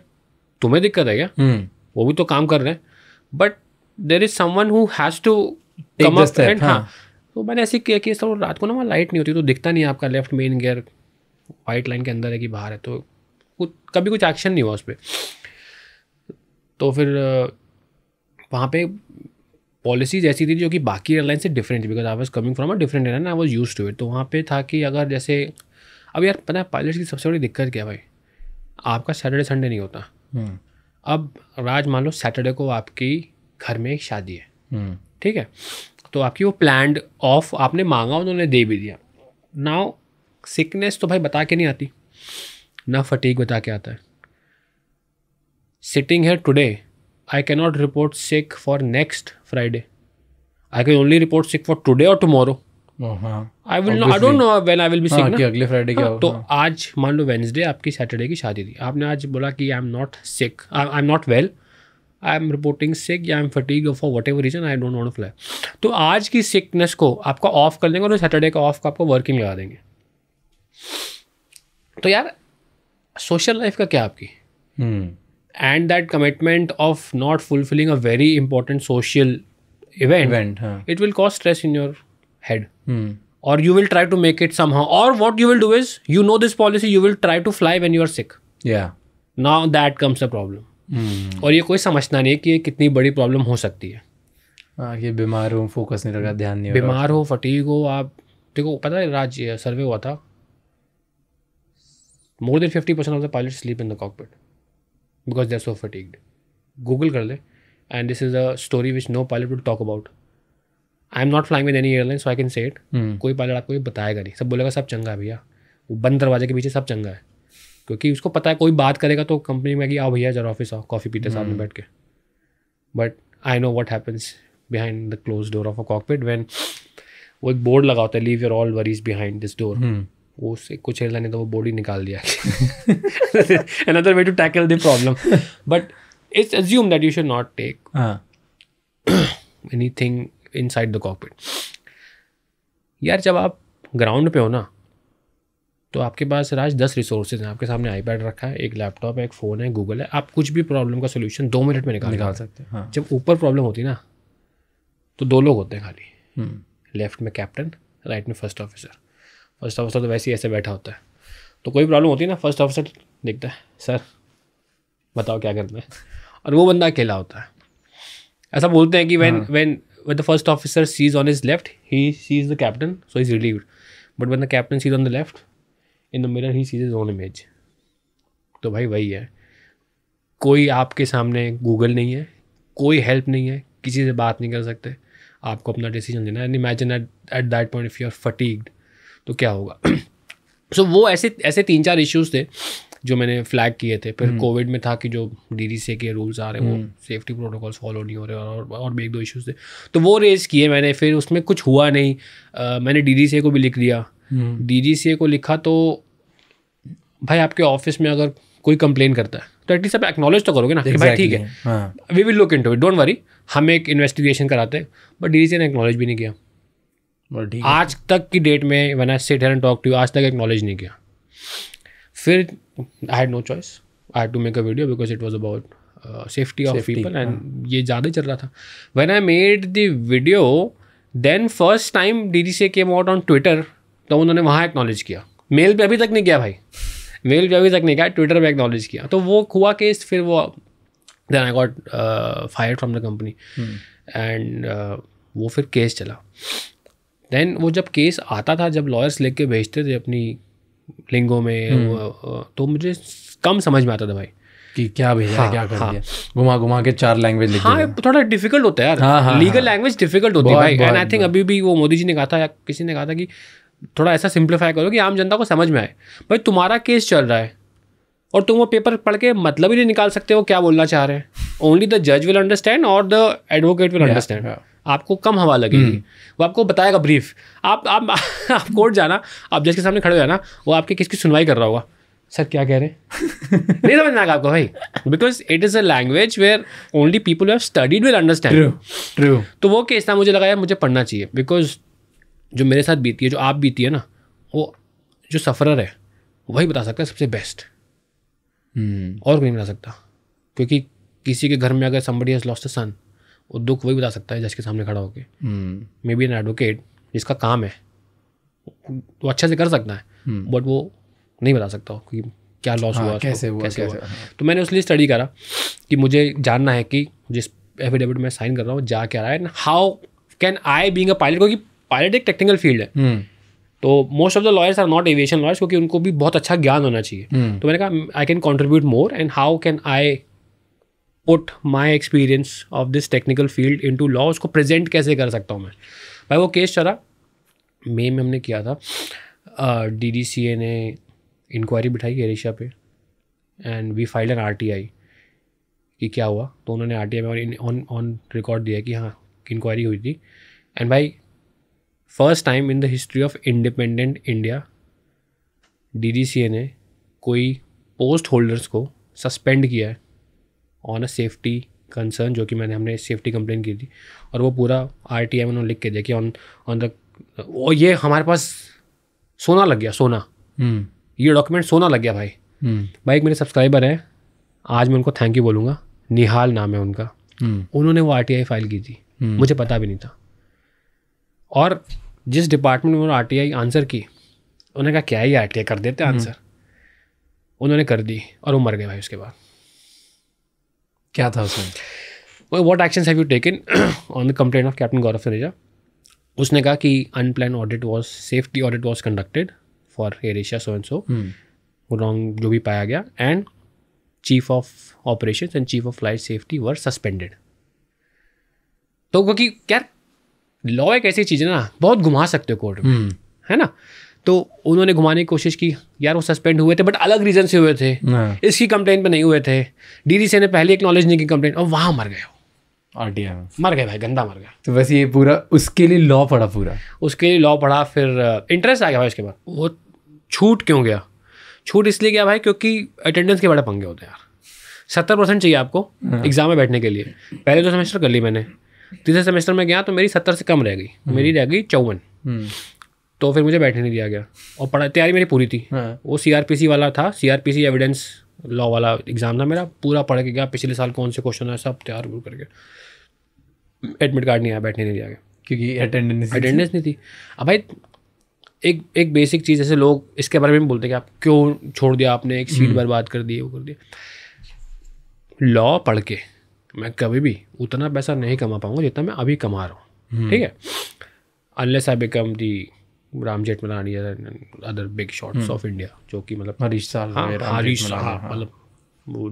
तुम्हें दिक्कत है क्या हम्म। वो भी तो काम कर रहे हैं but there is someone has to come up and हाँ तो मैंने ऐसे किया कि सर रात को ना वहाँ लाइट नहीं होती तो दिखता नहीं आपका left main gear white line के अंदर है कि बाहर है तो कुछ कभी कुछ एक्शन नहीं हुआ उस पर तो फिर वहाँ पे पॉलिसीज ऐसी थी जो कि बाकी एयरलाइन से डिफरेंट थी because I was coming from a different airline I was use to it तो वहाँ पे था कि अगर जैसे अब यार पता है पायलट की सबसे बड़ी दिक्कत क्या भाई आपका सैटरडे संडे नहीं होता हम्म। अब राज मान लो सैटरडे को आपकी घर में एक शादी है हम्म। ठीक है तो आपकी वो प्लान ऑफ आपने मांगा उन्होंने दे भी दिया नाउ सिकनेस तो भाई बता के नहीं आती ना फटीक बता के आता है सिटिंग है today I can not report sick for next Friday I can only report sick for today और tomorrow I will I don't know when I will be sick अगले फ्राइडे क्या हाँ, तो आज मान लो वेंसडे आपकी सैटरडे की शादी थी आपने आज बोला कि I am not sick I am not well I am reporting sick या I am fatigue for whatever reason I don't want fly तो आज की सिकनेस को आपका ऑफ कर देंगे और सैटरडे का ऑफ का आपको वर्किंग लगा देंगे तो यार सोशल लाइफ का क्या आपकी and that commitment of not fulfilling a very important social event it will cause stress in your head you will try to make it somehow और what you will do is you know this policy you will try to fly when you are sick या now that comes a problem hmm. और ये कोई समझना नहीं है कि ये कितनी बड़ी प्रॉब्लम हो सकती है ये हाँ, बीमार हो फोकस नहीं रखा ध्यान नहीं बीमार हो फटीक हो आप देखो पता है राज सर्वे हुआ था more than fifty percent of the pilot sleep in the cockpit because are so fatigued Google कर ले and this is a story which no pilot would talk about I am not flying with any airline so I can say it कोई pilot आपको ये बताएगा नहीं सब बोलेगा सब चंगा है भैया बंद दरवाजे के पीछे सब चंगा है क्योंकि उसको पता है कोई बात करेगा तो कंपनी में कि आओ भैया जरा ऑफिस आओ कॉफ़ी पीते साथ में हम्म। बैठ के but I know what happens behind the close door of a cockpit when वो एक बोर्ड लगा होता है leave your all worries behind this door वो उससे कुछ हेल्ला नहीं तो वो बोर्ड ही निकाल दिया another way to tackle the problem but it's assume that you should not take anything inside the cockpit यार जब आप ग्राउंड पे हो ना तो आपके पास राज दस रिसोर्सेज हैं आपके सामने आईपैड रखा है एक लैपटॉप है एक फ़ोन है गूगल है आप कुछ भी प्रॉब्लम का सोल्यूशन दो मिनट में निकाल निकाल सकते हैं हाँ। जब ऊपर प्रॉब्लम होती ना तो दो लोग होते हैं खाली लेफ्ट हम्म। में कैप्टन राइट में फर्स्ट ऑफिसर फर्स्ट ऑफिसर तो वैसे ही ऐसे बैठा होता है तो कोई प्रॉब्लम होती है ना फर्स्ट ऑफिसर देखता है सर बताओ क्या करना है और वो बंदा अकेला होता है ऐसा बोलते हैं कि when when when the first officer sees on is left he sees the captain so is relieve but when the captain sees on the left in the mirror he sees is own image तो भाई वही है कोई आपके सामने Google नहीं है कोई हेल्प नहीं है किसी से बात नहीं कर सकते आपको अपना डिसीजन लेना and imagine at at that point if you are fatigued तो क्या होगा सो so, वो ऐसे ऐसे तीन चार इश्यूज थे जो मैंने फ्लैग किए थे फिर कोविड हम्म। hmm. में था कि जो डी डी के रूल्स आ रहे हैं hmm. वो सेफ्टी प्रोटोकॉल्स फॉलो नहीं हो रहे और और भी एक दो इश्यूज थे तो वो रेज किए मैंने फिर उसमें कुछ हुआ नहीं आ, मैंने डी को भी लिख दिया डीजीसीए हम्म। को लिखा तो भाई आपके ऑफिस में अगर कोई कंप्लेन करता है तो एटलीस्ट आप एक्नोलेज तो करोगे ना exactly. कि भाई ठीक है we will look into it don't worry हम एक इन्वेस्टिगेशन कराते हैं बट डी ने एक्नॉलेज भी नहीं किया आज तक की डेट में one I set and talk to आज तक एक्नोलेज नहीं किया फिर I had no choice I had to make a video because it was about safety of people and ये ज़्यादा चल रहा था when I made the video then first time D D C came out on Twitter तो उन्होंने वहाँ acknowledge किया mail पर अभी तक नहीं किया भाई मेल पर अभी तक नहीं किया ट्विटर पर एक्नॉलेज किया तो वो हुआ केस फिर वो then I got fire from the company and वो फिर केस चला देन वो जब केस आता था जब लॉयर्स लेके भेजते थे अपनी लिंगों में hmm. वो, तो मुझे कम समझ में आता था भाई कि क्या भेजा हाँ, क्या कर हाँ. दिया घुमा घुमा के चार लैंग्वेज लिखी हाँ थोड़ा डिफिकल्ट होता है यार लीगल लैंग्वेज डिफिकल्ट होती है भाई एंड आई थिंक अभी भी वो मोदी जी ने कहा था या किसी ने कहा था कि थोड़ा ऐसा सिंप्लीफाई करो कि आम जनता को समझ में आए भाई तुम्हारा केस चल रहा है और तुम वो पेपर पढ़ के मतलब ही नहीं निकाल सकते हो क्या बोलना चाह रहे हैं ओनली द जज विल अंडरस्टैंड और द एडवोकेट विल अंडरस्टैंड आपको कम हवा लगेगी hmm. वो आपको बताएगा ब्रीफ आप आप आप कोर्ट जाना आप जज के सामने खड़े हो जाना वो आपकी किसकी सुनवाई कर रहा होगा सर क्या कह रहे हैं नहीं समझना आएगा आपको भाई because it is a language where only people have studied will understand true तो वो केस था मुझे लगा यार मुझे पढ़ना चाहिए बिकॉज जो मेरे साथ बीती है जो आप बीती है ना वो जो सफ़रर है वही बता सकता है सबसे बेस्ट हम्म। hmm. और कोई नहीं बता सकता क्योंकि किसी के घर में अगर समबडी हैज़ लॉस्ट सन वो दुख वही बता सकता है जज के सामने खड़ा होकर मे बी एन एडवोकेट जिसका काम है वो अच्छे से कर सकता है बट हम्म। वो नहीं बता सकता क्योंकि क्या लॉस हाँ, हुआ कैसे हुआ कैसे, कैसे हुआ तो मैंने उसलिए स्टडी करा कि मुझे जानना है कि जिस एफिडेविट में साइन कर रहा हूँ जा क्या रहा है how can I being a pilot क्योंकि पायलट एक टेक्निकल फील्ड है हम्म। तो most of the lawyers are not aviation lawyers क्योंकि उनको भी बहुत अच्छा ज्ञान होना चाहिए हम्म। तो मैंने कहा I can contribute more and how can I put my experience of this technical field into law उसको प्रेजेंट कैसे कर सकता हूँ मैं भाई वो केस चला मे में हमने किया था डी डी सी ए ने इंक्वायरी बिठाई एरिशा पे and we file an R T I कि क्या हुआ तो उन्होंने आर टी आई में ऑन ऑन रिकॉर्ड दिया कि हाँ इंक्वायरी हुई थी एंड भाई first time in the history of independent India D ने कोई पोस्ट होल्डर्स को सस्पेंड किया है ऑन अ सेफ्टी कंसर्न जो कि मैंने हमने सेफ्टी कंप्लेन की थी और वो पूरा आर टी आई में उन्होंने लिख के दिया कि ऑन ऑन द ये हमारे पास सोना लग गया सोना hmm. ये डॉक्यूमेंट सोना लग गया भाई hmm. भाई एक मेरे सब्सक्राइबर हैं आज मैं उनको थैंक यू बोलूँगा निहाल नाम है उनका hmm. उन्होंने वो आर फाइल की थी मुझे पता भी नहीं था और जिस डिपार्टमेंट में उन्होंने आर आंसर की उन्होंने कहा क्या ही आर कर देते आंसर हम्म। उन्होंने कर दी और वो मर गए भाई उसके बाद क्या था उसमें what action have you taken on the complaint of captain Gaurav Sareja उसने कहा कि unplanned audit was safety audit was conducted for AirAsia so and so wrong जो भी पाया गया and chief of operation and chief of flight safety were suspended तो क्योंकि क्या लॉ एक ऐसी चीज़ है ना बहुत घुमा सकते हो कोर्ट में हम्म। है ना तो उन्होंने घुमाने की कोशिश की यार वो सस्पेंड हुए थे बट अलग रीज़न से हुए थे हाँ। इसकी कंप्लेंट पे नहीं हुए थे डी सी ने पहले एक्नॉलेज नहीं की कंप्लेंट और वहाँ मर गए आर डी मर गए भाई गंदा मर गया तो वैसे ये पूरा उसके लिए लॉ पढ़ा पूरा उसके लिए लॉ पढ़ा फिर इंटरेस्ट uh, आ गया भाई उसके बाद वो छूट क्यों गया छूट इसलिए गया भाई क्योंकि अटेंडेंस के बड़े पंगे होते हैं यार सत्तर परसेंट चाहिए आपको एग्जाम हाँ। में बैठने के लिए पहले दो तो सेमेस्टर कर ली मैंने तीसरे सेमेस्टर में गया तो मेरी सत्तर से कम रह गई हम्म। मेरी रह गई चौवन हम्म। तो फिर मुझे बैठने नहीं दिया गया और पढ़ाई तैयारी मेरी पूरी थी हाँ। वो सी वाला था सी एविडेंस लॉ वाला एग्ज़ाम था मेरा पूरा पढ़ के गया पिछले साल कौन से क्वेश्चन है सब तैयार वूर करके एडमिट कार्ड नहीं आया बैठने नहीं दिया गया क्योंकि अटेंडेंस अटेंडेंस नहीं थी अब भाई एक एक बेसिक चीज़ जैसे लोग इसके बारे में बोलते हैं कि आप क्यों छोड़ दिया आपने एक सीट हम्म। बर्बाद कर दी वो कर दिया लॉ पढ़ के मैं कभी भी उतना पैसा नहीं कमा पाऊंगा जितना मैं अभी कमा रहा हूँ ठीक है unless I become the Ram Jethmalani other big shots of India जो कि मतलब हरीश साल हाँ, हरीश हाँ, हाँ। मतलब वो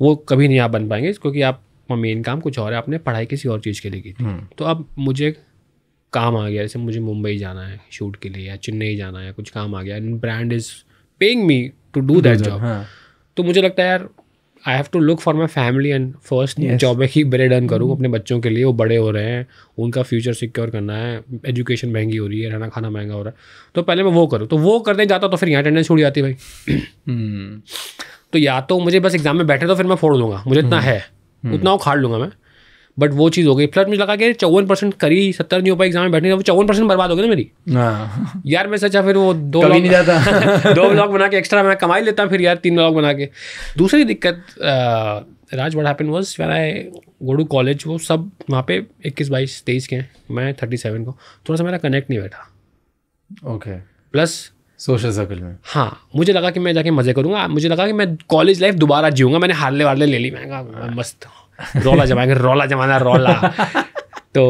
वो कभी नहीं आप बन पाएंगे क्योंकि आप मेन काम कुछ और है आपने पढ़ाई किसी और चीज़ के लिए की थी हम्म। तो अब मुझे काम आ गया जैसे मुझे मुंबई जाना है शूट के लिए या चेन्नई जाना है कुछ काम आ गया and brand is paying me to do that job तो मुझे लगता है यार I have to look for my family and first job में ही ब्रेड अर्न करूँ अपने बच्चों के लिए वो बड़े हो रहे हैं उनका फ्यूचर सिक्योर करना है एजुकेशन महंगी हो रही है रहना खाना महंगा हो रहा है तो पहले मैं वो करूँ तो वो करने जाता तो फिर यहाँ अटेंडेंस छूट जाती भाई hmm. तो या तो मुझे बस एग्जाम में बैठे तो फिर मैं फोड़ दूंगा मुझे इतना hmm. है hmm. उतना वो खाड़ लूँगा मैं बट वो चीज़ हो गई प्लस मुझे लगा कि चौवन परसेंट करी सत्तर नहीं हो पाई एग्जाम में बैठने तो वो चौवन परसेंट बर्बाद हो गए ना मेरी हाँ। यार मैं सचा फिर वो दो ब्लॉग नहीं जाता दो ब्लॉग बना के एक्स्ट्रा मैं कमाई लेता फिर यार तीन ब्लॉग बना के दूसरी दिक्कत राज what happen was where I go to college वो सब वहाँ पे इक्कीस बाईस तेईस के हैं मैं थर्टी सेवन को थोड़ा सा मेरा कनेक्ट नहीं बैठा ओके प्लस सोशल सर्कल में हाँ मुझे लगा कि मैं जाके मज़े करूँगा मुझे लगा कि मैं कॉलेज लाइफ दोबारा जीऊँगा मैंने हारले वारले ले ली मैं मस्त रोला जमाएंगे रोला जमाना रोला तो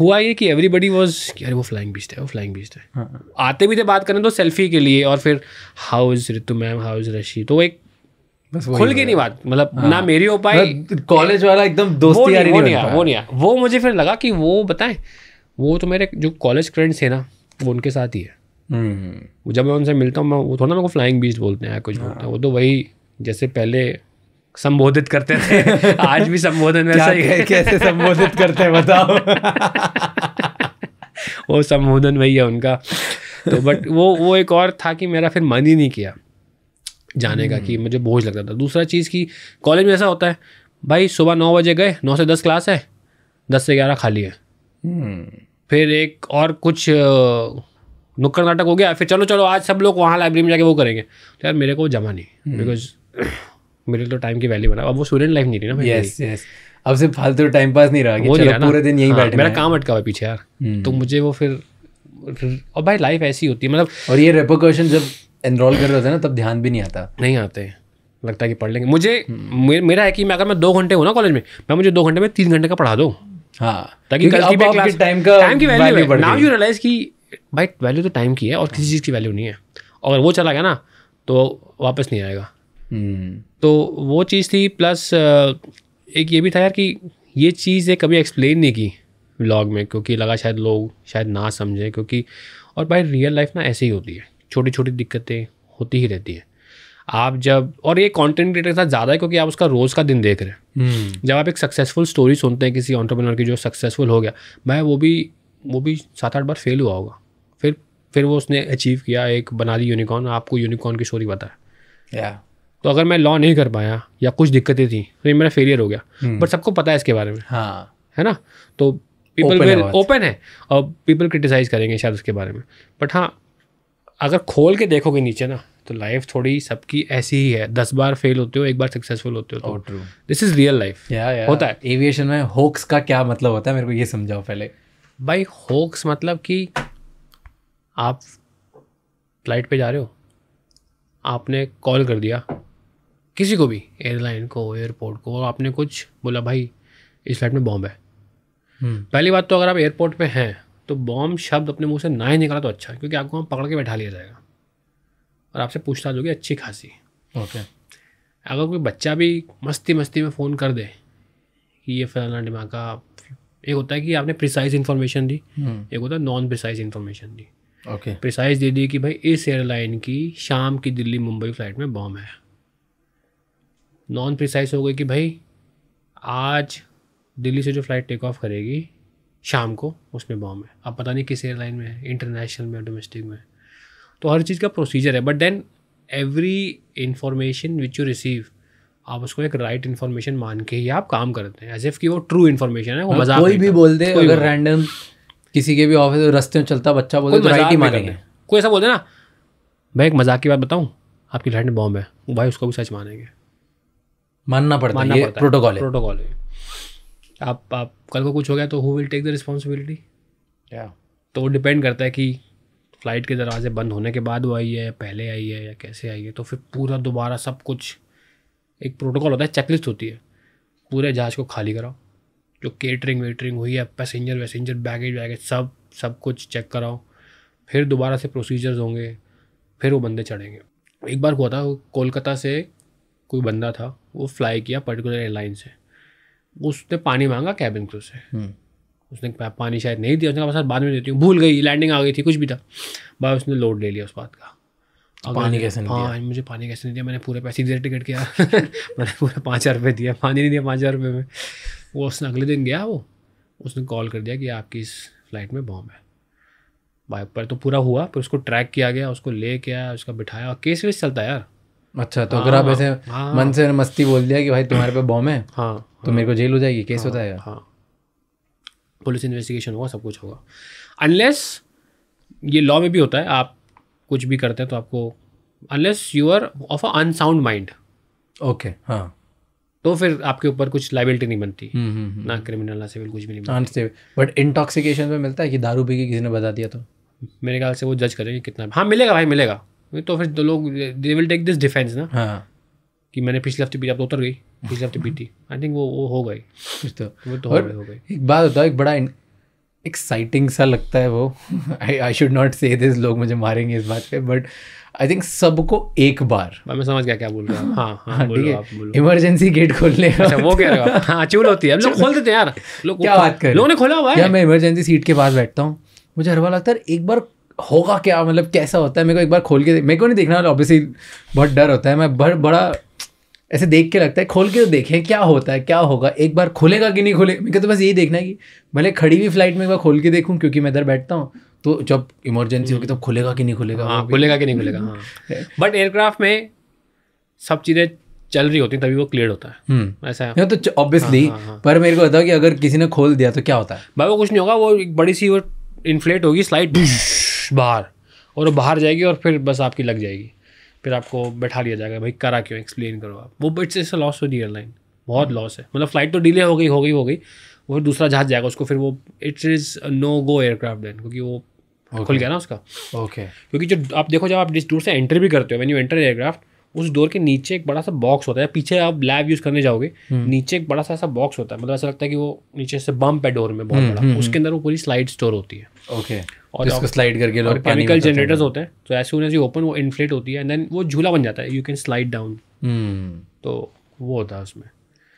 हुआ ये कि एवरीबडी वॉज यार वो फ्लाइंग बीस्ट है वो फ्लाइंग बीस्ट है हाँ। आते भी थे बात करें तो सेल्फी के लिए और फिर how is Ritu ma'am how is Rashi तो एक बस खुल के नहीं बात मतलब हाँ। ना मेरी हो पाई कॉलेज मतलब वाला एकदम दोस्ती वो नहीं, वो नहीं, वो नहीं वो मुझे फिर लगा कि वो बताएं वो तो मेरे जो कॉलेज फ्रेंड्स हैं ना वो उनके साथ ही है हम्म। जब मैं उनसे मिलता हूँ मैं वो थोड़ा ना मेरे को फ्लाइंग बीस्ट बोलते हैं कुछ हाँ। बोलते हैं वो तो वही जैसे पहले संबोधित करते थे आज भी संबोधन में ही है कैसे संबोधित करते हैं बताओ वो संबोधन वही है उनका तो बट वो वो एक और था कि मेरा फिर मन ही नहीं किया जाने का कि हम्म। मुझे बोझ लगता था दूसरा चीज़ कि कॉलेज में ऐसा होता है भाई सुबह नौ बजे गए नौ से दस क्लास है दस से ग्यारह खाली है हम्म। फिर एक और कुछ नुक्कड़ नाटक हो गया फिर चलो चलो आज सब लोग वहाँ लाइब्रेरी में जाके वो करेंगे तो यार मेरे को जमा नहीं बिकॉज हम्म। मेरे तो टाइम की वैल्यू बना अब वो स्टूडेंट लाइफ नहीं रही ना यस यस अब सिर्फ फालतू तो टाइम पास नहीं रहा वो नहीं पूरे दिन यहीं हाँ, बैठे मेरा काम अटका हुआ पीछे यार हम्म। तो मुझे वो फिर और भाई लाइफ ऐसी होती है मतलब और ये रेपोकॉशन जब एनरोल कर रहे होते ना तब ध्यान भी नहीं आता नहीं आते लगता है कि पढ़ लेंगे मुझे हम्म। मेरा है कि मैं अगर मैं दो घंटे हूँ ना कॉलेज में मैं मुझे दो घंटे में तीन घंटे का पढ़ा दो हाँ। टाइम की वैल्यू तो टाइम की है और किसी चीज़ की वैल्यू नहीं है और वो चला गया ना तो वापस नहीं आएगा हम्म। तो वो चीज़ थी प्लस एक ये भी था यार कि ये चीज़ कभी एक्सप्लेन नहीं की व्लॉग में क्योंकि लगा शायद लोग शायद ना समझें क्योंकि और भाई रियल लाइफ ना ऐसे ही होती है छोटी छोटी दिक्कतें होती ही रहती हैं आप जब और ये कंटेंट क्रिएटर के साथ ज़्यादा है क्योंकि आप उसका रोज़ का दिन देख रहे हैं हम्म। जब आप एक सक्सेसफुल स्टोरी सुनते हैं किसी ऑन्टरप्रनर की जो सक्सेसफुल हो गया भाई वो भी वो भी सात आठ बार फेल हुआ होगा फिर फिर वो उसने अचीव किया एक बना दी यूनिकॉर्न आपको यूनिकॉर्न की स्टोरी बताया तो अगर मैं लॉ नहीं कर पाया या कुछ दिक्कतें थी तो ये मेरा फेलियर हो गया बट हम्म। सबको पता है इसके बारे में हाँ है ना तो पीपल ओपन है और पीपल क्रिटिसाइज करेंगे शायद उसके बारे में बट हाँ अगर खोल के देखोगे नीचे ना तो लाइफ थोड़ी सबकी ऐसी ही है दस बार फेल होते हो एक बार सक्सेसफुल होते हो true this is real life होता है एविएशन में होक्स का क्या मतलब होता है मेरे को ये समझाओ पहले भाई होक्स मतलब कि आप फ्लाइट पे जा रहे हो आपने कॉल कर दिया किसी को भी एयरलाइन को एयरपोर्ट को और आपने कुछ बोला भाई इस फ्लाइट में बॉम्ब है हम्म। पहली बात तो अगर आप एयरपोर्ट पे हैं तो बॉम्ब शब्द अपने मुंह से ना ही निकला तो अच्छा है क्योंकि आपको वहाँ पकड़ के बैठा लिया जाएगा और आपसे पूछताछ होगी अच्छी खासी ओके okay. अगर कोई बच्चा भी मस्ती मस्ती में फ़ोन कर दे कि ये फलाना दिमाग एक होता है कि आपने प्रिसाइज इन्फॉर्मेशन दी हम्म। एक होता है नॉन प्रिसाइज इन्फॉर्मेशन दी ओके okay. प्रिसाइज दे दी कि भाई इस एयरलाइन की शाम की दिल्ली मुंबई फ्लाइट में बॉम्ब है नॉन प्रिसाइस हो गई कि भाई आज दिल्ली से जो फ्लाइट टेक ऑफ करेगी शाम को उसमें बॉम्ब है अब पता नहीं किस एयरलाइन में है इंटरनेशनल में डोमेस्टिक में तो हर चीज़ का प्रोसीजर है but then every information which you receive आप उसको एक राइट इन्फॉर्मेशन मान के ही आप काम करते हैं एज इफ कि वो ट्रू इन्फॉर्मेशन है वो हाँ, मजाक कोई भी बोल दे अगर रैंडम किसी के भी ऑफिस रस्ते में चलता बच्चा बोलते तो राइट ही मानेंगे कोई ऐसा बोल दे ना भाई एक मजाक की बात बताऊँ आपकी लाइट में बॉम्ब है भाई उसको भी सच मानेंगे मानना पड़ता है प्रोटोकॉल प्रोटोकॉल है आप आप कल को कुछ हो गया तो who will take the responsibility तो वो डिपेंड करता है कि फ्लाइट के दरवाजे बंद होने के बाद वो आई है या पहले आई है या कैसे आई है तो फिर पूरा दोबारा सब कुछ एक प्रोटोकॉल होता है चेकलिस्ट होती है पूरे जहाज़ को खाली कराओ जो केटरिंग वेटरिंग हुई है पैसेंजर वैसेंजर बैगेज वैगेज सब सब कुछ चेक कराओ फिर दोबारा से प्रोसीजर्स होंगे फिर वो बंदे चढ़ेंगे एक बार हुआ था कोलकाता से कोई बंदा था वो फ्लाई किया पर्टिकुलर एयरलाइन से उसने पानी मांगा कैबिन क्रू से हम्म। उसने पानी शायद नहीं दिया उसने कहा बाद में देती हूँ भूल गई लैंडिंग आ गई थी कुछ भी था भाई उसने लोड ले लिया उस बात का तो पानी कैसे नहीं हाँ मुझे पानी कैसे नहीं दिया मैंने पूरे पैसे इधर टिकट किया मैंने पूरा पाँच हज़ार रुपये दिया पानी नहीं दिया पाँच हज़ार रुपये में वो उसने अगले दिन गया वो उसने कॉल कर दिया कि आपकी इस फ्लाइट में बॉम्ब है बाइक पर तो पूरा हुआ फिर उसको ट्रैक किया गया उसको ले के आया उसका बिठाया केस वेस चलता है यार अच्छा तो अगर हाँ, आप ऐसे हाँ। मन से मस्ती बोल दिया कि भाई तुम्हारे पे बॉम्ब है हाँ तो हाँ। मेरे को जेल हो जाएगी केस हो जाएगा हाँ पुलिस इन्वेस्टिगेशन होगा सब कुछ होगा अनलेस ये लॉ में भी होता है आप कुछ भी करते हैं तो आपको unless you are of a unsound mind okay हाँ तो फिर आपके ऊपर कुछ लाइबिलिटी नहीं बनती हम्म, हम्म, हम्म। ना क्रिमिनल ना सिविल कुछ भी नहीं बट इंटॉक्सिकेशन में मिलता है कि दारू पी के किसी ने बता दिया तो मेरे ख्याल से वो जज करेंगे कितना हाँ मिलेगा भाई मिलेगा तो फिर लोग they will take this defence ना हाँ कि मैंने पिछले हफ्ते पीटी आप तो उतर गई पिछले हफ्ते पीटी आई थिंक वो वो हो गई तो वो तो हो गई एक बात होता है एक बड़ा एक्साइटिंग सा लगता है वो I I should not say this लोग मुझे मारेंगे इस बात पे बट आई थिंक सबको एक बार मैं समझ गया क्या बोल रहा हूँ हाँ हाँ, हाँ ठीक है इमरजेंसी गेट खोलने अच्छा वो क्या हाँ चूल होती है लोग खोल देते हैं यार लोग क्या बात कर लोगों ने खोला हुआ है मैं इमरजेंसी सीट के पास बैठता हूँ मुझे हर बार लगता है एक बार होगा क्या मतलब कैसा होता है मेरे को एक बार खोल के मेरे को नहीं देखना ऑब्वियसली बहुत डर होता है मैं बड़ा ऐसे देख के लगता है खोल के तो देखें क्या होता है क्या होगा एक बार खुलेगा कि नहीं खुले मेरे को तो बस यही देखना है कि भले खड़ी हुई फ्लाइट में एक बार खोल के देखूँ क्योंकि मैं इधर बैठता हूँ तो जब इमरजेंसी होगी तो खुलेगा कि नहीं खुलेगा हाँ खुलेगा कि नहीं खुलेगा हाँ बट एयरक्राफ्ट में सब चीज़ें चल रही होती तभी वो क्लियर होता है हम्म। ऐसा है तो ऑब्वियसली हाँ, हाँ, हाँ। पर मेरे को बताओ कि अगर किसी ने खोल दिया तो क्या होता है भाई वो कुछ नहीं होगा वो एक बड़ी सी वो इन्फ्लेट होगी स्लाइड बाहर और वो बाहर जाएगी और फिर बस आपकी लग जाएगी फिर आपको बैठा लिया जाएगा भाई करा क्यों एक्सप्लेन करो आप वो इट्स से लॉस हो दी एयरलाइन बहुत लॉस है मतलब फ़्लाइट तो डिले हो गई हो गई हो गई वो दूसरा जहाज़ जाएगा उसको फिर वो it's is no go aircraft then क्योंकि वो okay. खुल गया ना उसका ओके okay. क्योंकि जो आप देखो जब आप जिस दूर से एंटर भी करते हो वैन यू एंटर एयरक्राफ्ट उस डोर के नीचे एक बड़ा सा बॉक्स होता है पीछे आप लैब यूज़ करने जाओगे हम्म। नीचे एक बड़ा सा ऐसा बॉक्स होता है मतलब ऐसा लगता है कि वो नीचे से बम्प है डोर में बहुत हम्म, बड़ा हम्म, उसके अंदर वो पूरी स्लाइड स्टोर होती है ओके और तो इसको स्लाइड करके लोग केमिकल जनरेटर्स होते हैं तो ऐसे उन्हें एज ओपन वो इन्फ्लेट होती है एंड देन वो झूला बन जाता है यू कैन स्लाइड डाउन तो वो होता है उसमें